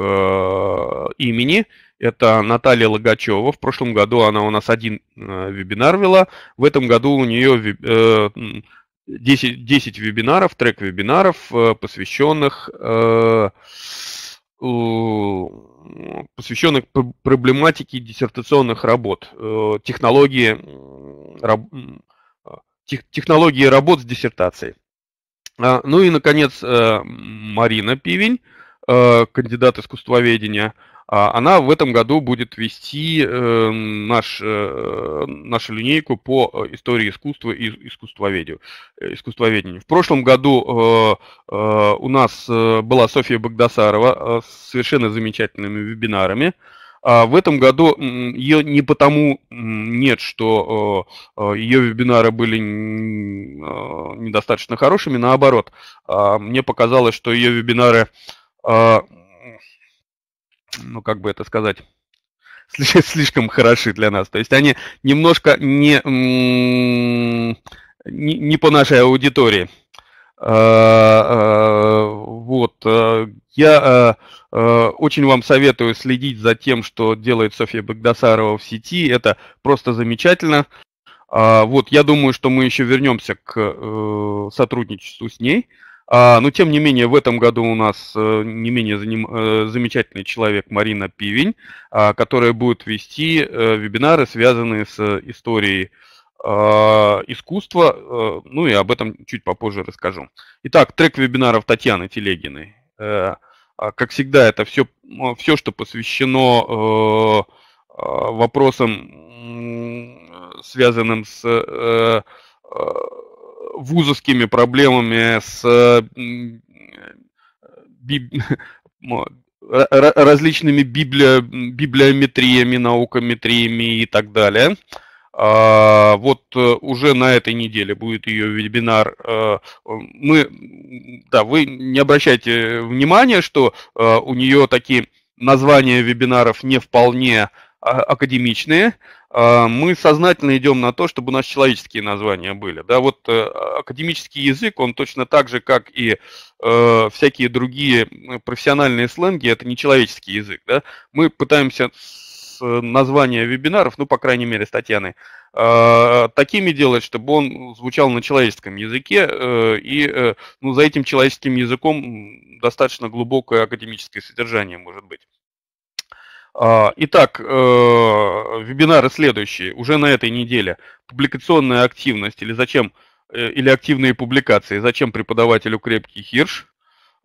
имени. Это Наталья Логачева. В прошлом году она у нас один вебинар вела. В этом году у нее 10, 10 вебинаров, трек вебинаров, посвященных посвященных проблематике диссертационных работ, технологии раб, э, тех, технологии работ с диссертацией. А, ну и, наконец, э, Марина Пивень, э, кандидат искусствоведения, а, она в этом году будет вести наш, нашу линейку по истории искусства и искусствоведению. искусствоведению. В прошлом году у нас была Софья Богдасарова с совершенно замечательными вебинарами. А В этом году ее не потому нет, что э, э, ее вебинары были э, недостаточно хорошими, наоборот. А мне показалось, что ее вебинары, а, ну как бы это сказать, слишком хороши для нас. То есть они немножко не, не, не по нашей аудитории. Э, э, вот, э, я очень вам советую следить за тем, что делает Софья Багдасарова в сети. Это просто замечательно. А, вот, я думаю, что мы еще вернемся к сотрудничеству с ней. А, но, тем не менее, в этом году у нас не менее заним... замечательный человек Марина Пивень, а, которая будет вести вебинары, связанные с историей а, искусство, э, ну и об этом чуть попозже расскажу. Итак, трек вебинаров Татьяны Телегиной. Э, а, как всегда, это все, все что посвящено э, а, вопросам, связанным с вузовскими проблемами, с различными библи... библиометриями, наукометриями и так далее – а, вот э, уже на этой неделе будет ее вебинар. Э, мы, да, вы не обращайте э, внимания, что у нее такие названия вебинаров не вполне а, академичные. А, мы сознательно идем на то, чтобы у нас человеческие названия были. Да, вот академический язык, он точно так же, как и всякие другие профессиональные сленги, это не человеческий язык. Да? Мы пытаемся Э, названия вебинаров, ну, по крайней мере, с Татьяной, э, такими делать, чтобы он звучал на человеческом языке, э, и ну, за этим человеческим языком достаточно глубокое академическое содержание может быть. А, итак, вебинары следующие, уже на этой неделе. Публикационная активность или зачем, или активные публикации, зачем преподавателю крепкий хирш.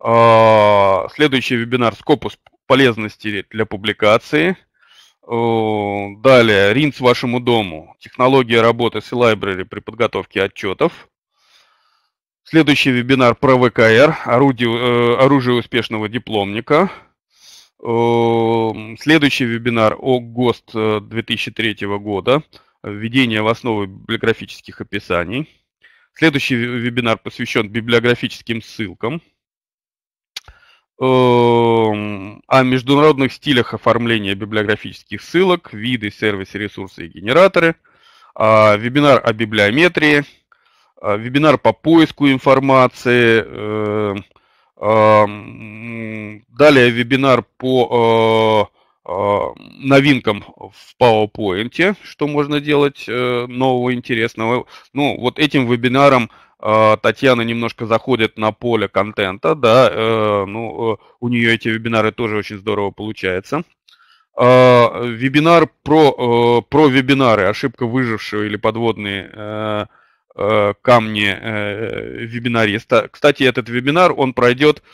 А, следующий вебинар «Скопус полезности для публикации». Э, далее, РИНС вашему дому. Технология работы с e-library при подготовке отчетов. Следующий вебинар про ВКР, орудие, э, оружие успешного дипломника. Э, следующий вебинар о ГОСТ 2003 года, введение в основы библиографических описаний. Следующий вебинар посвящен библиографическим ссылкам. Эм, о международных стилях оформления библиографических ссылок, виды, сервисы, ресурсы и генераторы, а, вебинар о библиометрии, а, вебинар по поиску информации, эм, далее вебинар по э, а, новинкам в PowerPoint, что можно делать э, нового, интересного. Ну, вот этим вебинаром а, Татьяна немножко заходит на поле контента, да, э, ну, э, у нее эти вебинары тоже очень здорово получается. А, вебинар про, про вебинары, ошибка выжившего или подводные Э, камни э, вебинариста. Кстати, этот вебинар, он пройдет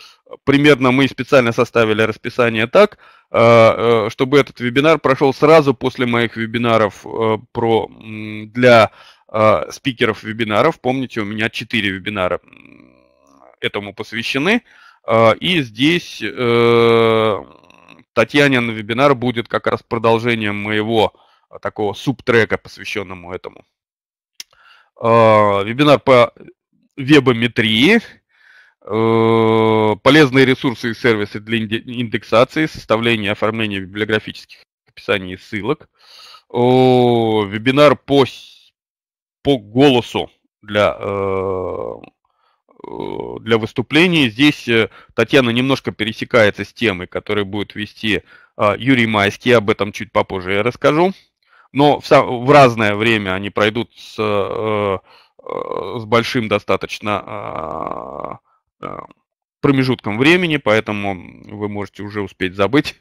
примерно, мы специально составили расписание так, э, чтобы этот вебинар прошел сразу после моих вебинаров про, для спикеров вебинаров. Помните, у меня 4 вебинара этому посвящены. И здесь Татьянин вебинар будет как раз продолжением моего такого субтрека, посвященному этому. А, вебинар по вебометрии, э, полезные ресурсы и сервисы для индексации, составления и оформления библиографических описаний и ссылок, вебинар по, по голосу для, э, э, для выступлений. Здесь Татьяна немножко пересекается с темой, которую будет вести а, Юрий Майский, об этом чуть попозже я расскажу но в, в разное время они пройдут с, э, э, с большим достаточно э, э промежутком времени, поэтому вы можете уже успеть забыть.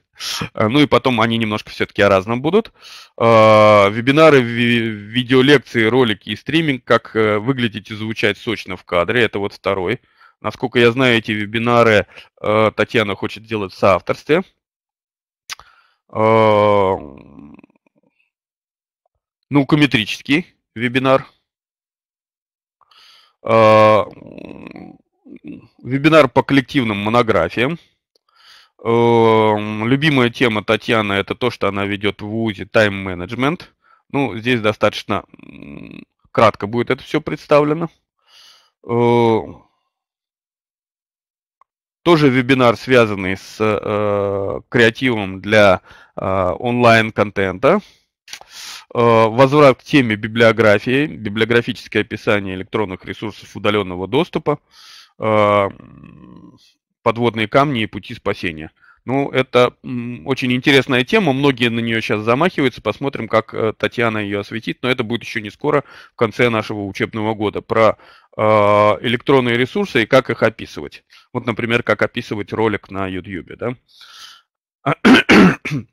Э, ну и потом они немножко все-таки о разном будут. Э, вебинары, видеолекции, ролики и стриминг, как выглядеть и звучать сочно в кадре, это вот второй. Насколько я знаю, эти вебинары Татьяна хочет делать в соавторстве наукометрический вебинар. А, вебинар по коллективным монографиям. Э, любимая тема Татьяны – это то, что она ведет в УЗИ. тайм-менеджмент. Ну, здесь достаточно кратко будет это все представлено. Э, тоже вебинар, связанный с э, креативом для онлайн-контента. Э, возврат к теме библиографии, библиографическое описание электронных ресурсов удаленного доступа, э, подводные камни и пути спасения. Ну, это очень интересная тема, многие на нее сейчас замахиваются, посмотрим, как э, Татьяна ее осветит, но это будет еще не скоро, в конце нашего учебного года, про электронные ресурсы и как их описывать. Вот, например, как описывать ролик на YouTube, да?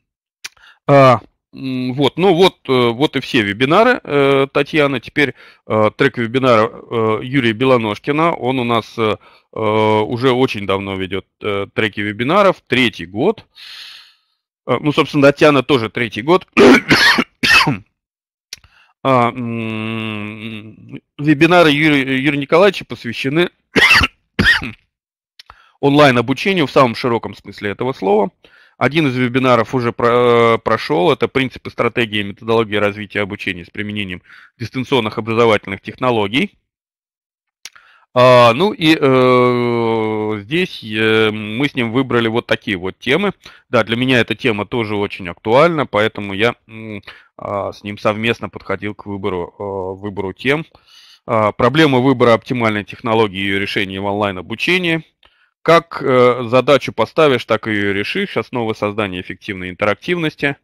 А, вот, ну вот, э, вот и все вебинары, э, Татьяна. Теперь э, трек вебинара Юрия Белоножкина. Он у нас уже очень давно ведет треки вебинаров, третий год. Ну, собственно, Татьяна тоже третий год. А, вебинары Юрия, Юрия Николаевича посвящены онлайн-обучению в самом широком смысле этого слова – один из вебинаров уже про, э, прошел, это принципы стратегии и методологии развития обучения с применением дистанционных образовательных технологий. А, ну и э, здесь э, мы с ним выбрали вот такие вот темы. Да, для меня эта тема тоже очень актуальна, поэтому я э, с ним совместно подходил к выбору, э, выбору тем. Э, проблема выбора оптимальной технологии и ее решения в онлайн-обучении – как э, задачу поставишь, так и решишь. Основы создания эффективной интерактивности.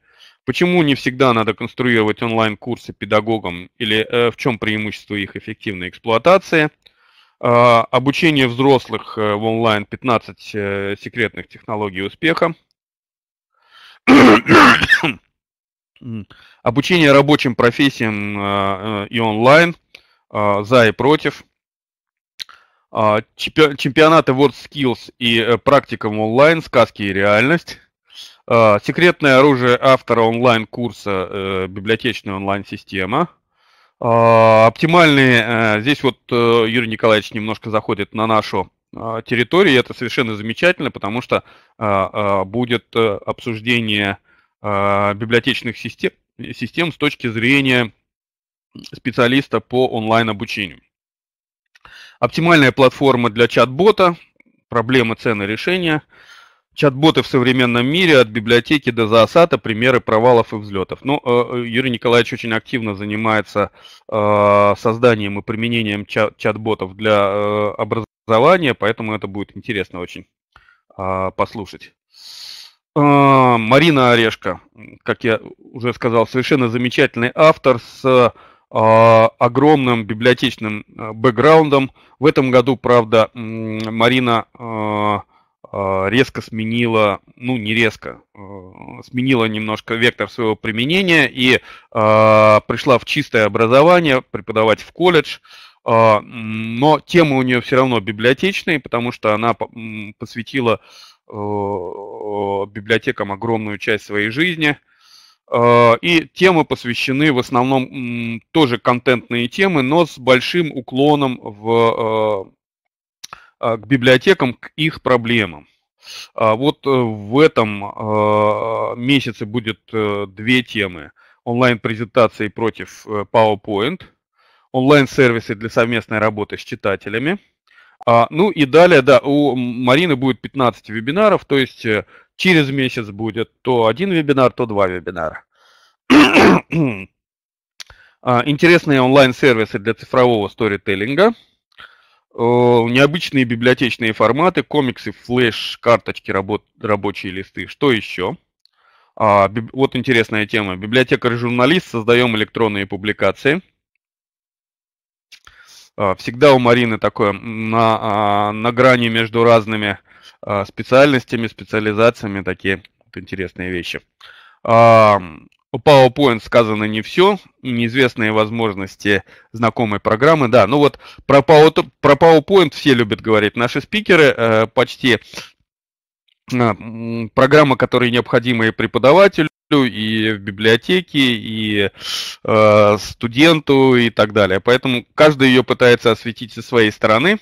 Почему не всегда надо конструировать онлайн-курсы педагогам или э, в чем преимущество их эффективной эксплуатации? Э, обучение взрослых э, в онлайн 15 э, секретных технологий успеха. Обучение рабочим профессиям э, э и онлайн э, за и против – а, чемпионаты Skills и э, практикум онлайн, сказки и реальность. А, секретное оружие автора онлайн-курса э, «Библиотечная онлайн-система». А, оптимальные, э, здесь вот Юрий Николаевич немножко заходит на нашу территорию, и это совершенно замечательно, потому что будет обсуждение библиотечных систем, систем с точки зрения специалиста по онлайн-обучению. Оптимальная платформа для чат-бота, проблемы, цены, решения. Чат-боты в современном мире от библиотеки до заосата. примеры провалов и взлетов. Ну, э, э, Юрий Николаевич очень активно занимается э, созданием и применением чат-ботов для образования, поэтому это будет интересно очень послушать. Марина Орешко, как я уже сказал, совершенно замечательный автор с а, огромным библиотечным э, бэкграундом. В этом году, правда, Марина а, а, резко сменила, ну не резко, сменила немножко вектор своего применения и пришла в чистое образование, преподавать в колледж. Но темы у нее все равно библиотечные, потому что она посвятила э, библиотекам огромную часть своей жизни – Э, и темы посвящены в основном тоже контентные темы, но с большим уклоном в, э, э, к библиотекам, к их проблемам. А вот в этом месяце будет две темы. Онлайн-презентации против PowerPoint, онлайн-сервисы для совместной работы с читателями. А, ну и далее, да, у Марины будет 15 вебинаров, то есть через месяц будет то один вебинар, то два вебинара. А, интересные онлайн-сервисы для цифрового сторителлинга, э, необычные библиотечные форматы, комиксы, флеш, карточки, работ, рабочие листы. Что еще? А, вот интересная тема. Библиотекарь журналист, создаем электронные публикации. А, всегда у Марины такое на, а, на грани между разными а, специальностями, специализациями, такие вот интересные вещи. У PowerPoint сказано не все, неизвестные возможности знакомой программы. Да, ну вот про, PowerPoint все любят говорить. Наши спикеры э, почти а, программа, которая необходима преподавателю, и в библиотеке, и а, студенту, и так далее. Поэтому каждый ее пытается осветить со своей стороны.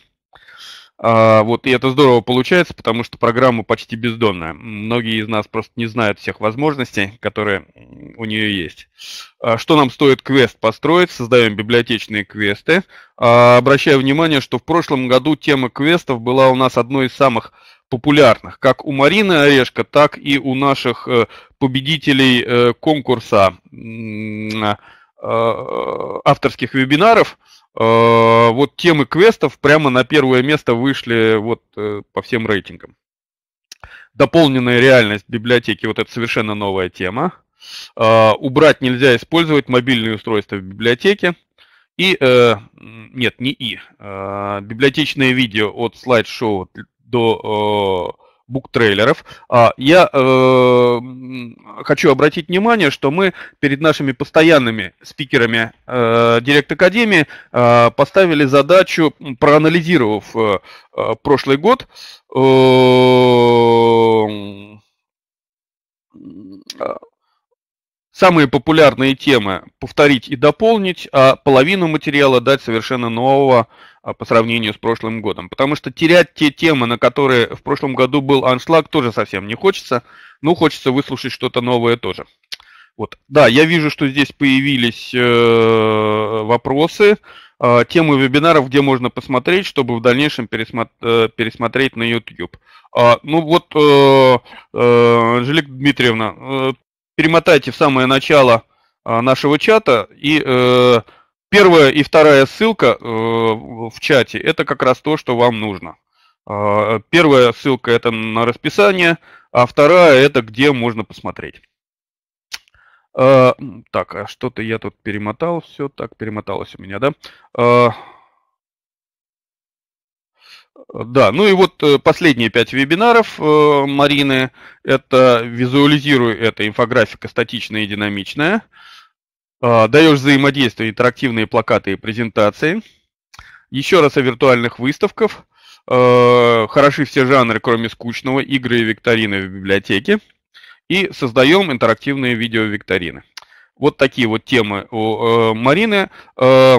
А, вот, и это здорово получается, потому что программа почти бездонная. Многие из нас просто не знают всех возможностей, которые у нее есть. А, что нам стоит квест построить? Создаем библиотечные квесты. А, обращаю внимание, что в прошлом году тема квестов была у нас одной из самых популярных, как у Марины Орешко, так и у наших э, победителей э, конкурса э, авторских вебинаров – Э, вот темы квестов прямо на первое место вышли вот э, по всем рейтингам. Дополненная реальность библиотеки, вот это совершенно новая тема. Э, убрать нельзя использовать мобильные устройства в библиотеке. И, нет, не и, э, библиотечное видео от слайд-шоу до буктрейлеров. А, я э, хочу обратить внимание, что мы перед нашими постоянными спикерами э, Директ Академии э, поставили задачу, проанализировав э, э, прошлый год, э, э, самые популярные темы повторить и дополнить, а половину материала дать совершенно нового, а, по сравнению с прошлым годом. Потому что терять те темы, на которые в прошлом году был аншлаг, тоже совсем не хочется. Ну, хочется выслушать что-то новое тоже. Вот. Да, я вижу, что здесь появились э, вопросы, э, темы вебинаров, где можно посмотреть, чтобы в дальнейшем пересмо э, пересмотреть на YouTube. А, ну вот, э, э, Анжелика Дмитриевна, э, перемотайте в самое начало э, нашего чата и э, первая и вторая ссылка э, в чате – это как раз то, что вам нужно. Э, первая ссылка – это на расписание, а вторая – это где можно посмотреть. Э, так, а что-то я тут перемотал, все так перемоталось у меня, да? Да, ну и вот последние пять вебинаров Марины. Это визуализирую это инфографика статичная и динамичная. А, даешь взаимодействие, интерактивные плакаты и презентации. Еще раз о виртуальных выставках. А, хороши все жанры, кроме скучного, игры и викторины в библиотеке. И создаем интерактивные видеовикторины. Вот такие вот темы у э, Марины. А,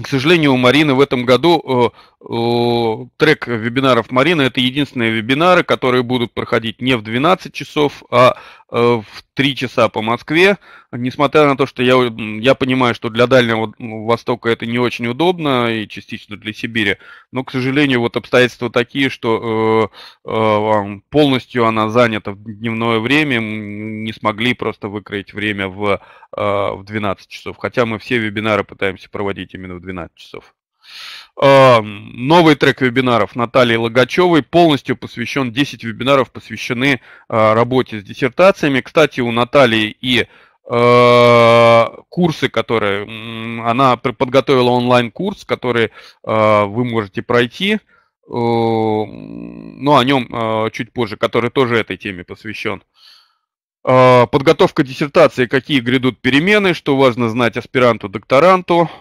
к сожалению, у Марины в этом году э, трек вебинаров Марины это единственные вебинары, которые будут проходить не в 12 часов, а Э, в 3 часа по Москве, несмотря на то, что я, я понимаю, что для Дальнего Востока это не очень удобно и частично для Сибири, но, к сожалению, вот обстоятельства такие, что э, э, полностью она занята в дневное время, не смогли просто выкроить время в, э, в 12 часов, хотя мы все вебинары пытаемся проводить именно в 12 часов. Эм, новый трек вебинаров Натальи Логачевой полностью посвящен, 10 вебинаров посвящены э, работе с диссертациями. Кстати, у Натальи и э, курсы, которые она подготовила онлайн-курс, который э, вы можете пройти, эм, но ну, о нем чуть позже, который тоже этой теме посвящен. Подготовка диссертации, какие грядут перемены, что важно знать аспиранту, докторанту –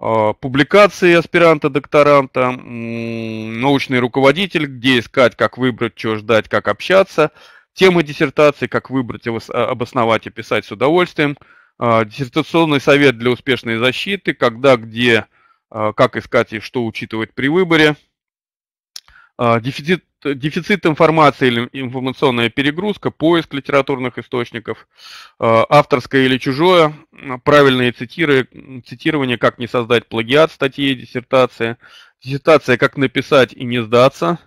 а, публикации аспиранта-докторанта, научный руководитель, где искать, как выбрать, что ждать, как общаться, темы диссертации, как выбрать, а, обосновать и писать с удовольствием, а, диссертационный совет для успешной защиты, когда, где, как искать и что учитывать при выборе – а, дефицит, дефицит информации или информационная перегрузка, поиск литературных источников, а, авторское или чужое, правильные цитиры, цитирование, как не создать плагиат статьи и диссертации, диссертация, как написать и не сдаться,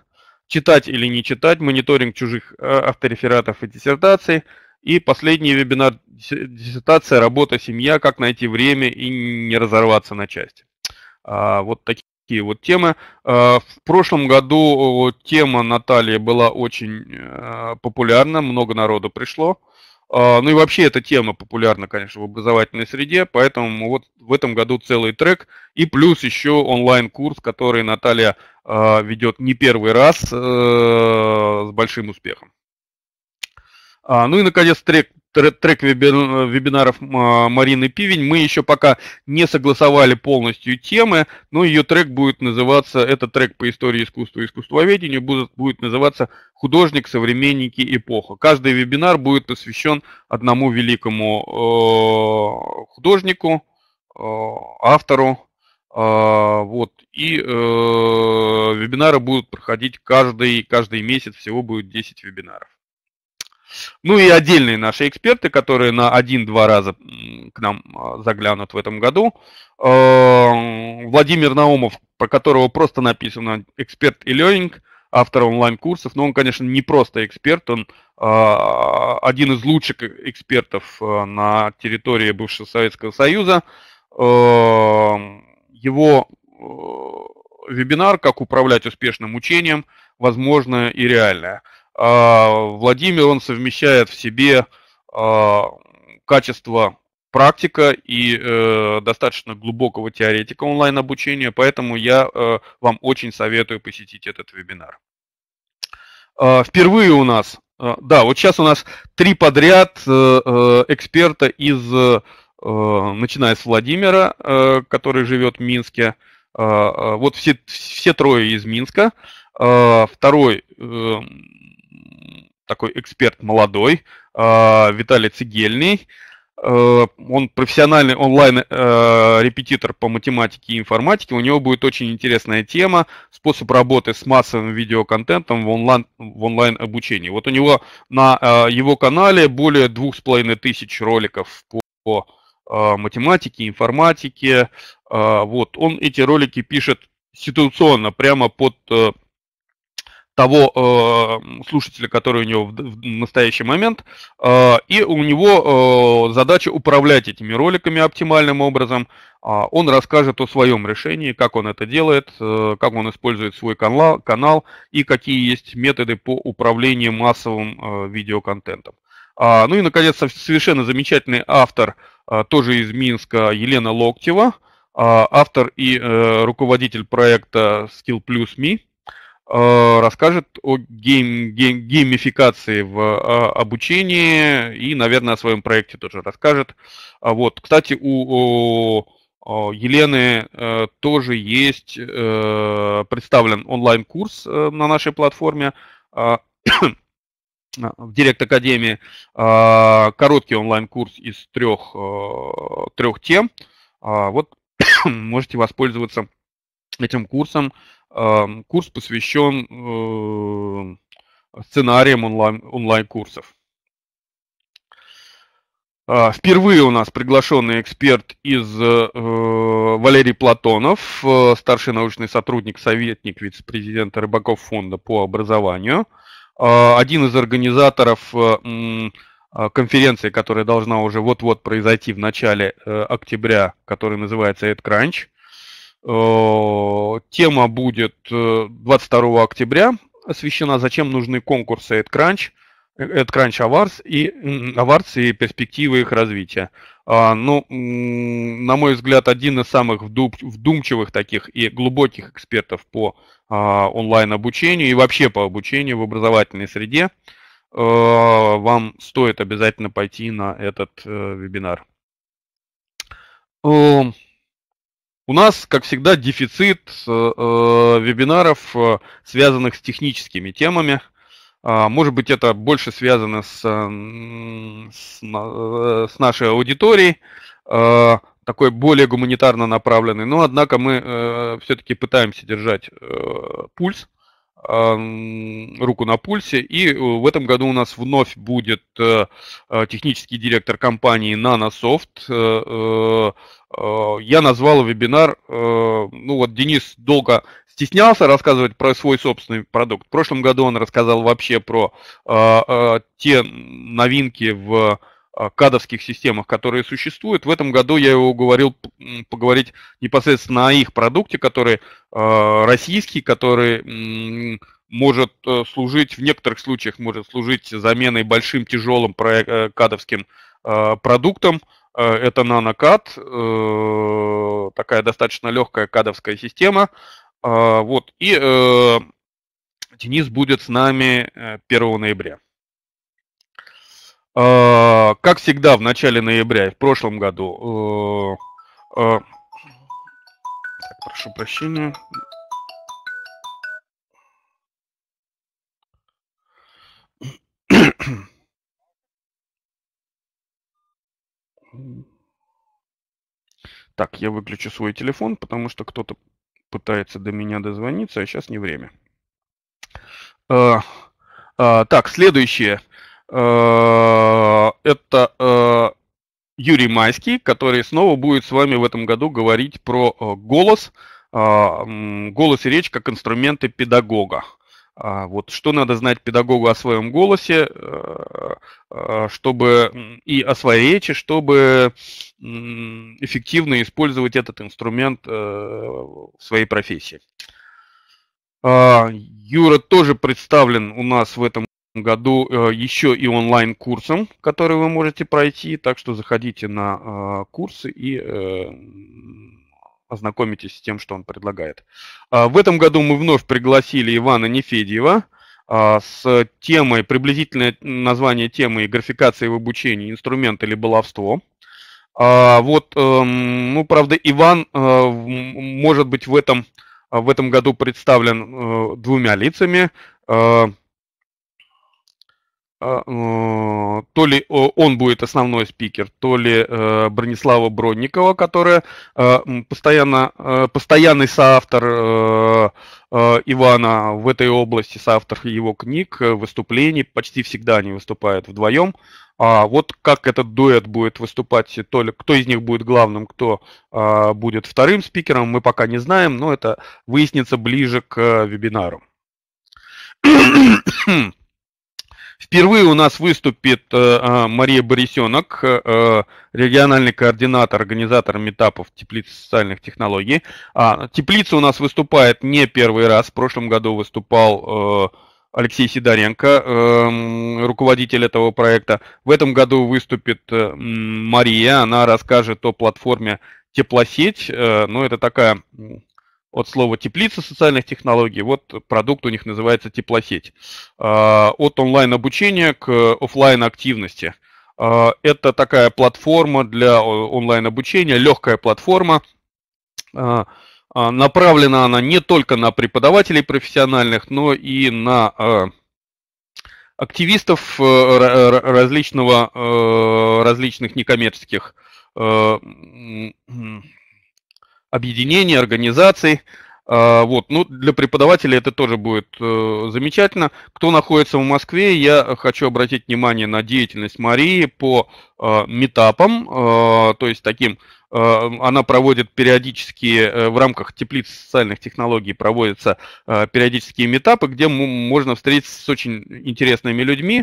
читать или не читать, мониторинг чужих а, авторефератов и диссертаций, и последний вебинар диссертация «Работа, семья. Как найти время и не разорваться на части». Вот такие такие вот темы. Э, в прошлом году тема Натальи была очень э, популярна, много народу пришло. Э, ну и вообще эта тема популярна, конечно, в образовательной среде, поэтому вот в этом году целый трек и плюс еще онлайн-курс, который Наталья ведет не первый раз с большим успехом. А, ну и, наконец, трек, трек, трек вебинаров а, Марины Пивень. Мы еще пока не согласовали полностью темы, но ее трек будет называться, это трек по истории искусства и искусствоведению, будет, будет называться «Художник, современники, эпоха». Каждый вебинар будет посвящен одному великому э, художнику, э, автору, Uh, вот. И э, вебинары будут проходить каждый, каждый месяц, всего будет 10 вебинаров. Ну и отдельные наши эксперты, которые на один-два раза к нам а, заглянут в этом году. А, Владимир Наумов, про которого просто написано «Эксперт и Learning», автор онлайн-курсов, но он, конечно, не просто эксперт, он а, один из лучших экспертов на территории бывшего Советского Союза. Его вебинар «Как управлять успешным учением» возможно и реальное. А, Владимир, он совмещает в себе а, качество практика и э, достаточно глубокого теоретика онлайн-обучения, поэтому я э, вам очень советую посетить этот вебинар. Э, впервые у нас, э, да, вот сейчас у нас три подряд э, э, эксперта из, э, начиная с Владимира, э, который живет в Минске, э, вот все, все трое из Минска, э, второй э, такой эксперт молодой, а, Виталий Цигельный. Э, он профессиональный онлайн-репетитор э, по математике и информатике. У него будет очень интересная тема «Способ работы с массовым видеоконтентом в, онлайн, в онлайн-обучении». Вот у него на э, его канале более двух с половиной тысяч роликов по математике, информатике. Вот, он эти ролики пишет ситуационно, прямо под того э, слушателя, который у него в, в настоящий момент, э, и у него э, задача управлять этими роликами оптимальным образом. Э, он расскажет о своем решении, как он это делает, э, как он использует свой канал, канал и какие есть методы по управлению массовым э, видеоконтентом. А, ну и, наконец, совершенно замечательный автор, а, тоже из Минска, Елена Локтева, а, автор и э, руководитель проекта Skill Plus Me. Э, расскажет о гейм, гейм, геймификации в а, обучении и, наверное, о своем проекте тоже расскажет. А вот, кстати, у Елены э, тоже есть э, представлен онлайн-курс на нашей платформе а, в Директ Академии. Короткий онлайн-курс из трех, трех тем. Вот можете воспользоваться этим курсом Курс посвящен э, сценариям онлайн, курсов а, Впервые у нас приглашенный эксперт из э, Валерий Платонов, э, старший научный сотрудник, советник вице-президента Рыбаков фонда по образованию, э, один из организаторов э, а, конференции, которая должна уже вот-вот произойти в начале э, октября, которая называется EdCrunch. Э, тема будет 22 э, октября освещена, зачем нужны конкурсы AdCrunch, AdCrunch Awards и, Awards и перспективы их развития. А, ну, на мой взгляд, один из самых вдумчивых таких и глубоких экспертов по а, онлайн-обучению и вообще по обучению в образовательной среде. Э, вам стоит обязательно пойти на этот вебинар. Эм, у нас, как всегда, дефицит э, э вебинаров, э, связанных с техническими темами. А, может быть, это больше связано с, с, э, с нашей аудиторией, такой более гуманитарно направленный. Но, однако, мы все-таки пытаемся держать пульс, руку на пульсе. И в этом году у нас вновь будет технический директор компании NanoSoft Э, я назвал вебинар, э, ну вот Денис долго стеснялся рассказывать про свой собственный продукт. В прошлом году он рассказал вообще про э, те новинки в кадовских системах, которые существуют. В этом году я его уговорил поговорить непосредственно о их продукте, который российский, который может служить, в некоторых случаях может служить заменой большим тяжелым кадовским продуктом, Э, это NanoCAD, э, такая достаточно легкая кадовская система. Э, вот, и Денис будет с нами 1 ноября. Как всегда, в начале ноября и в прошлом году... Прошу прощения. Так, я выключу свой телефон, потому что кто-то пытается до меня дозвониться, а сейчас не время. А, а, так, следующее. А, это Юрий Майский, который снова будет с вами в этом году говорить про голос, голос и речь как инструменты педагога. А вот что надо знать педагогу о своем голосе, э, э, чтобы и о своей речи, чтобы эффективно использовать этот инструмент э, в своей профессии. А, Юра тоже представлен у нас в этом году еще и онлайн-курсом, который вы можете пройти, так что заходите на курсы и ознакомитесь с тем, что он предлагает. А, в этом году мы вновь пригласили Ивана Нефедьева а, с темой, приблизительное название темы графикации в обучении. Инструмент или баловство». А, вот, эм, ну, правда, Иван э, может быть в этом, в этом году представлен э, двумя лицами. Э, а, э, то ли э, он будет основной спикер, то ли э, Бронислава Бронникова, которая постоянно, постоянный соавтор Ивана в этой области, соавтор его книг, выступлений, почти всегда они выступают вдвоем. А вот как этот дуэт будет выступать, то ли кто из них будет главным, кто будет вторым спикером, мы пока не знаем, но это выяснится ближе к вебинару. Впервые у нас выступит э, а, Мария Борисенок, э, э, региональный координатор, организатор метапов теплиц социальных технологий. А, теплица у нас выступает не первый раз. В прошлом году выступал Алексей Сидоренко, эм, руководитель этого проекта. В этом году выступит Мария, она расскажет о платформе Теплосеть. Но ну, это такая от слова теплица социальных технологий, вот продукт у них называется теплосеть. А, от онлайн-обучения к офлайн-активности. А, это такая платформа для онлайн-обучения, легкая платформа. А, направлена она не только на преподавателей профессиональных, но и на активистов э, различного, э, различных некоммерческих э, объединений, организаций. А, вот, ну, для преподавателей это тоже будет э, замечательно. Кто находится в Москве, я хочу обратить внимание на деятельность Марии по э, метапам, э, то есть таким, она проводит периодически, в рамках теплиц социальных технологий проводятся периодические метапы, где можно встретиться с очень интересными людьми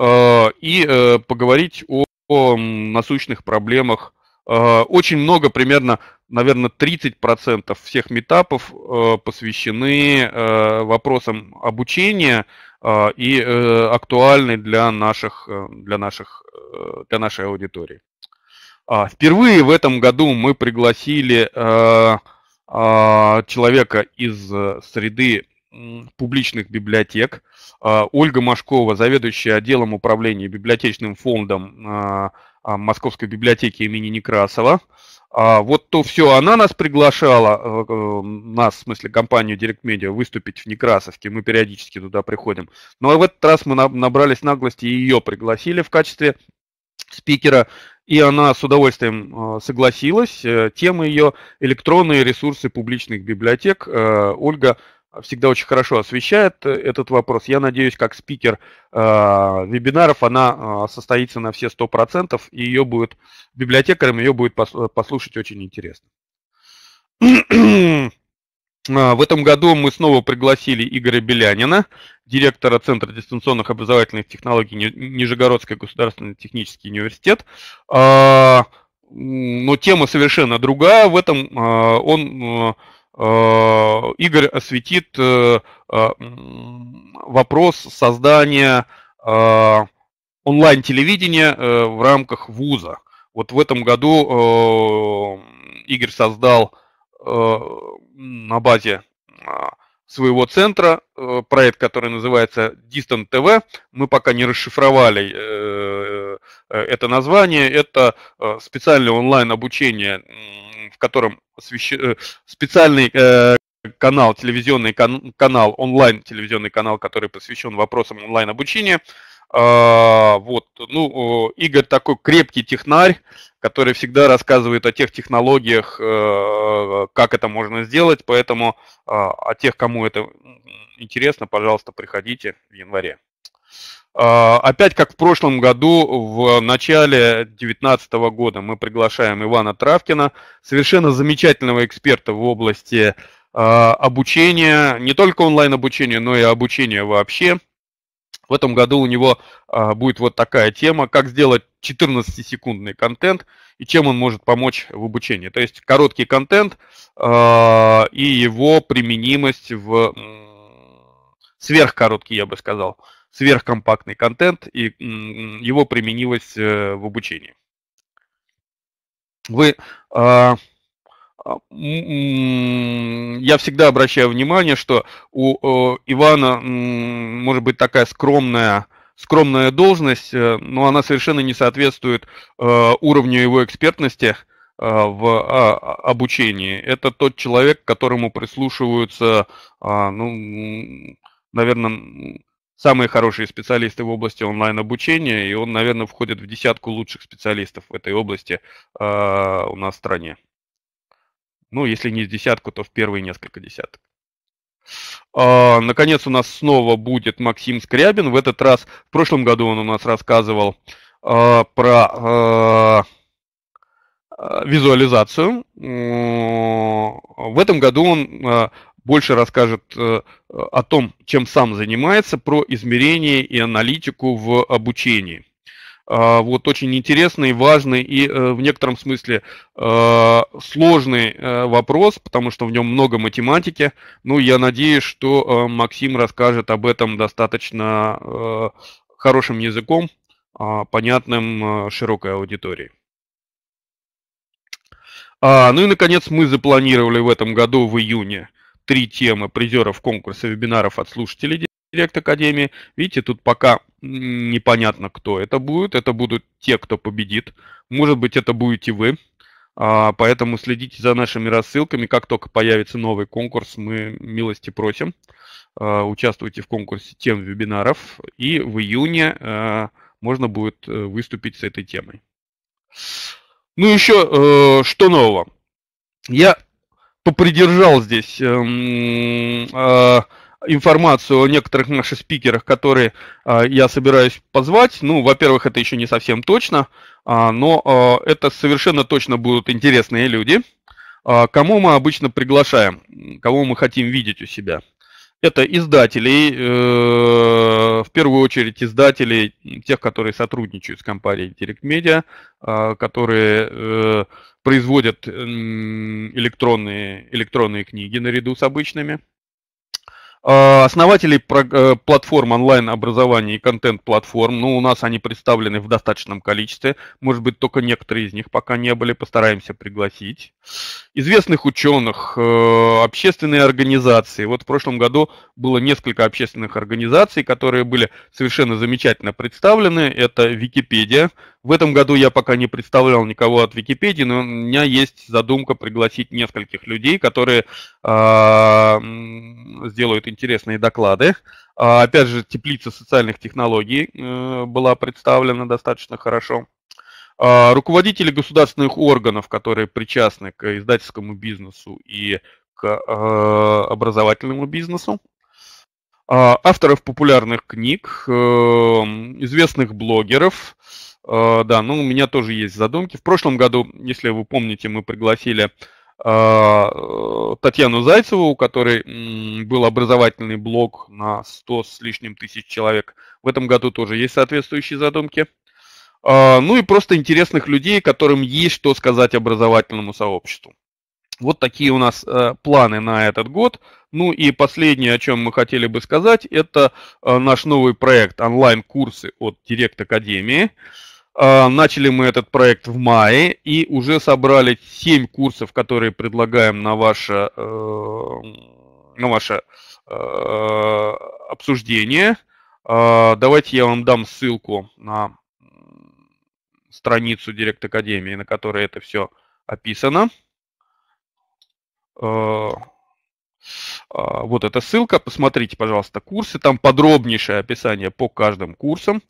и поговорить о насущных проблемах очень много примерно наверное, 30% всех метапов э, посвящены э, вопросам обучения э, и э, актуальны для, наших, э, для, наших, э, для нашей аудитории. А, впервые в этом году мы пригласили э, э, человека из э, среды публичных библиотек. Э, Ольга Машкова, заведующая отделом управления библиотечным фондом э, э Московской библиотеки имени Некрасова – а вот то все, она нас приглашала, э, э, нас, в смысле, компанию Direct Media, выступить в Некрасовке, мы периодически туда приходим. Но в этот раз мы набрались наглости и ее пригласили в качестве спикера, и она с удовольствием э, согласилась. Тема ее «Электронные ресурсы публичных библиотек». Ольга всегда очень хорошо освещает э, этот вопрос. Я надеюсь, как спикер э, вебинаров, она э, состоится на все 100%, и ее будет, библиотекарям ее будет э, послушать очень интересно. А, в этом году мы снова пригласили Игоря Белянина, директора Центра дистанционных образовательных технологий Нижегородский государственный технический университет. А, но тема совершенно другая. В этом а, он э, Э, Игорь осветит э, э, вопрос создания онлайн-телевидения в рамках вуза. Вот в этом году Игорь создал на базе своего центра, проект, который называется Distant TV. Мы пока не расшифровали Э, это название, это э, специальное онлайн-обучение, в котором э, специальный канал, телевизионный канал, онлайн-телевизионный канал, который посвящен вопросам онлайн-обучения. А, вот, ну, Игорь такой крепкий технарь, который всегда рассказывает о тех технологиях, как это можно сделать, поэтому а, о тех, кому это интересно, пожалуйста, приходите в январе. А, опять как в прошлом году, в начале 2019 года мы приглашаем Ивана Травкина, совершенно замечательного эксперта в области а, обучения, не только онлайн-обучения, но и обучения вообще. В этом году у него а, будет вот такая тема, как сделать 14-секундный контент и чем он может помочь в обучении. То есть короткий контент и его применимость в сверхкороткий, я бы сказал, сверхкомпактный контент, и его применилось э, в обучении. Вы, а, а, я всегда обращаю внимание, что у Ивана может быть такая скромная скромная должность, э, но она совершенно не соответствует э, уровню его экспертности в а, обучении. Это тот человек, к которому прислушиваются, ну, наверное, самые хорошие специалисты в области онлайн-обучения, и он, наверное, входит в десятку лучших специалистов в этой области э, у нас в стране. Ну, если не в десятку, то в первые несколько десяток. Э, наконец, у нас снова будет Максим Скрябин. В этот раз, в прошлом году он у нас рассказывал э, про... Э, визуализацию. В этом году он больше расскажет э, о том, чем сам занимается, про измерение и аналитику в обучении. А, вот очень интересный, важный и э, в некотором смысле э, сложный вопрос, потому что в нем много математики. Ну, я надеюсь, что Максим расскажет об этом достаточно хорошим языком, а, понятным широкой аудитории. А, ну и, наконец, мы запланировали в этом году в июне три темы призеров конкурса вебинаров от слушателей Директ Академии. Видите, тут пока непонятно, кто это будет. Это будут те, кто победит. Может быть, это будете вы. А, поэтому следите за нашими рассылками. Как только появится новый конкурс, мы милости просим. А, участвуйте в конкурсе тем вебинаров. И в июне а, можно будет э, выступить с этой темой. Ну еще, э, что нового? Я попридержал здесь эм, э, информацию о некоторых наших спикерах, которые э, я собираюсь позвать. Ну, во-первых, это еще не совсем точно, а, но э, это совершенно точно будут интересные люди. А, кому мы обычно приглашаем, кого мы хотим видеть у себя – это издателей, э, в первую очередь издателей, тех, которые сотрудничают с компанией Direct Media, э, которые э, производят электронные, электронные книги наряду с обычными. А, основателей э, платформ онлайн-образования и контент-платформ, ну, у нас они представлены в достаточном количестве, может быть, только некоторые из них пока не были, постараемся пригласить. Известных ученых, э, общественные организации. Вот в прошлом году было несколько общественных организаций, которые были совершенно замечательно представлены. Это Википедия, в этом году я пока не представлял никого от Википедии, но у меня есть задумка пригласить нескольких людей, которые а, сделают интересные доклады. А, опять же, теплица социальных технологий э, была представлена достаточно хорошо. А, руководители государственных органов, которые причастны к издательскому бизнесу и к э, образовательному бизнесу авторов популярных книг, э, известных блогеров, Э, да, ну у меня тоже есть задумки. В прошлом году, если вы помните, мы пригласили э, Татьяну Зайцеву, у которой был образовательный блог на 100 с лишним тысяч человек. В этом году тоже есть соответствующие задумки. Э, ну и просто интересных людей, которым есть что сказать образовательному сообществу. Вот такие у нас э, планы на этот год. Ну и последнее, о чем мы хотели бы сказать, это э, наш новый проект онлайн-курсы от Директ Академии. Э, а, начали мы этот проект в мае и уже собрали 7 курсов, которые предлагаем на ваше, э, на ваше э, обсуждение. А, давайте я вам дам ссылку на страницу Директ Академии, на которой это все описано. А, а, вот эта ссылка, посмотрите, пожалуйста, курсы, там подробнейшее описание по каждым курсам.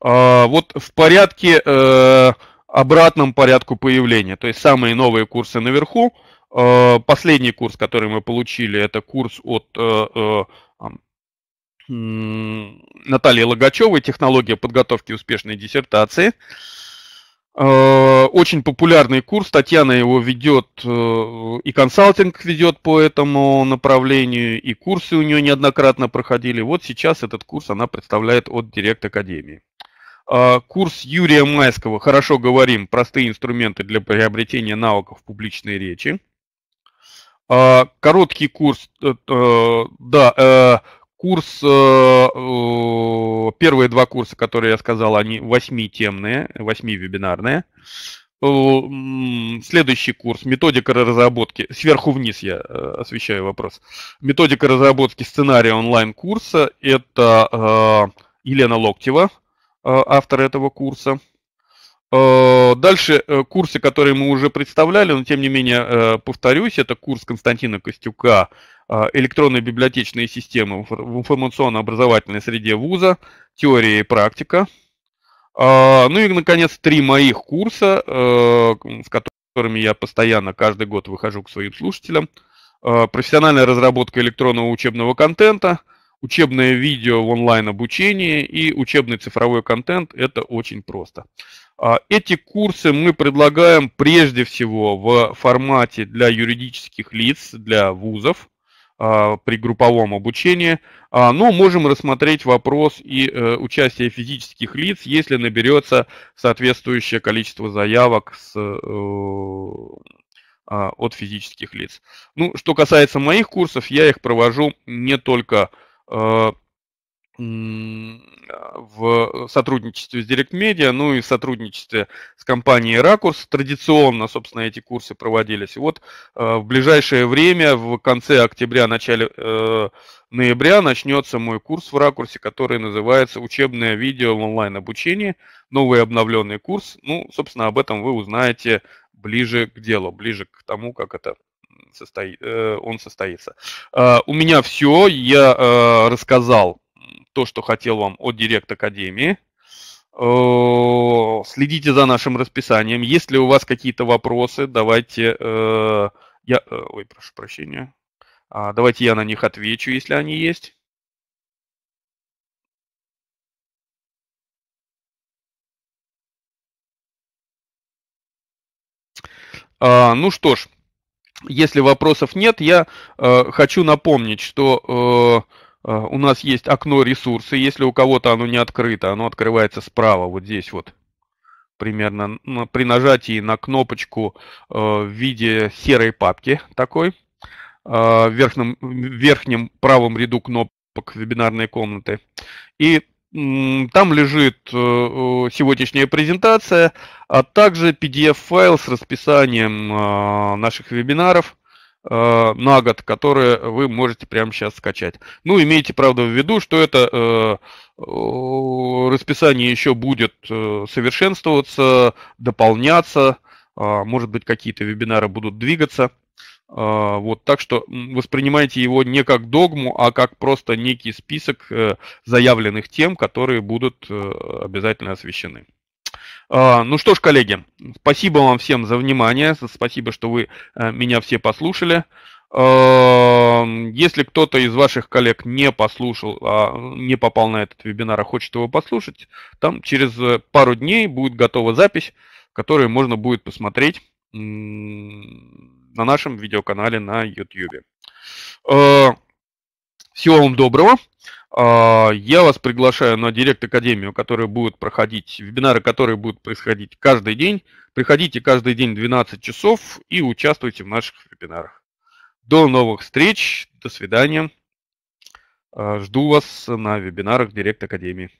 А, вот в порядке, э, обратном порядку появления, то есть самые новые курсы наверху. А, последний курс, который мы получили, это курс от э, э, Натальи Логачевой «Технология подготовки успешной диссертации». Э, очень популярный курс, Татьяна его ведет, э, и консалтинг ведет по этому направлению, и курсы у нее неоднократно проходили. Вот сейчас этот курс она представляет от Директ Академии. Э, курс Юрия Майского «Хорошо говорим. Простые инструменты для приобретения навыков публичной речи». Короткий курс, да, Курс, э, первые два курса, которые я сказал, они восьмитемные, вебинарные. Следующий курс, методика разработки, сверху вниз я э, освещаю вопрос. Методика разработки сценария онлайн-курса, это э, Елена Локтева, автор этого курса. Э, дальше э, курсы, которые мы уже представляли, но тем не менее э, повторюсь, это курс Константина Костюка «Электронные библиотечные системы в информационно-образовательной среде вуза. Теория и практика». Ну и, наконец, три моих курса, с которыми я постоянно каждый год выхожу к своим слушателям. Профессиональная разработка электронного учебного контента – учебное видео в онлайн-обучении и учебный цифровой контент – это очень просто. А, эти курсы мы предлагаем прежде всего в формате для юридических лиц, для вузов а, при групповом обучении, а, но можем рассмотреть вопрос и э, участия физических лиц, если наберется соответствующее количество заявок с, э, от физических лиц. Ну, что касается моих курсов, я их провожу не только э, в сотрудничестве с Direct Media, ну и в сотрудничестве с компанией «Ракурс». Традиционно, собственно, эти курсы проводились. вот э, в ближайшее время, в конце октября, начале э, ноября, начнется мой курс в «Ракурсе», который называется «Учебное видео онлайн обучение. Новый обновленный курс». Ну, собственно, об этом вы узнаете ближе к делу, ближе к тому, как это состоит, э, он состоится. у меня все, я рассказал то, что хотел вам от Директ Академии. Э, следите за нашим расписанием. Если у вас какие-то вопросы, давайте э, я... Э, ой, прошу прощения. А, давайте я на них отвечу, если они есть. А, ну что ж, если вопросов нет, я хочу напомнить, что Э, у нас есть окно ресурсы, если у кого-то оно не открыто, оно открывается справа, вот здесь вот. Примерно при нажатии на кнопочку э, в виде серой папки такой, э, в верхнем, в верхнем правом ряду кнопок вебинарной комнаты. И там лежит сегодняшняя презентация, а также PDF-файл с расписанием наших вебинаров, Э, на год, которые вы можете прямо сейчас скачать. Ну, имейте, правда, в виду, что это э, расписание еще будет э, совершенствоваться, дополняться, а, может быть, какие-то вебинары будут двигаться. А, вот, так что воспринимайте его не как догму, а как просто некий список заявленных тем, которые будут обязательно освещены. А, ну что ж, коллеги, спасибо вам всем за внимание, спасибо, что вы э, меня все послушали. А, если кто-то из ваших коллег не послушал, а, не попал на этот вебинар, а хочет его послушать, там через э, пару дней будет готова запись, которую можно будет посмотреть на нашем видеоканале на YouTube. Всего вам доброго. А, я вас приглашаю на Директ Академию, которая будет проходить, вебинары, которые будут происходить каждый день. Приходите каждый день 12 часов и участвуйте в наших вебинарах. До новых встреч, до свидания. А, жду вас на вебинарах Директ Академии.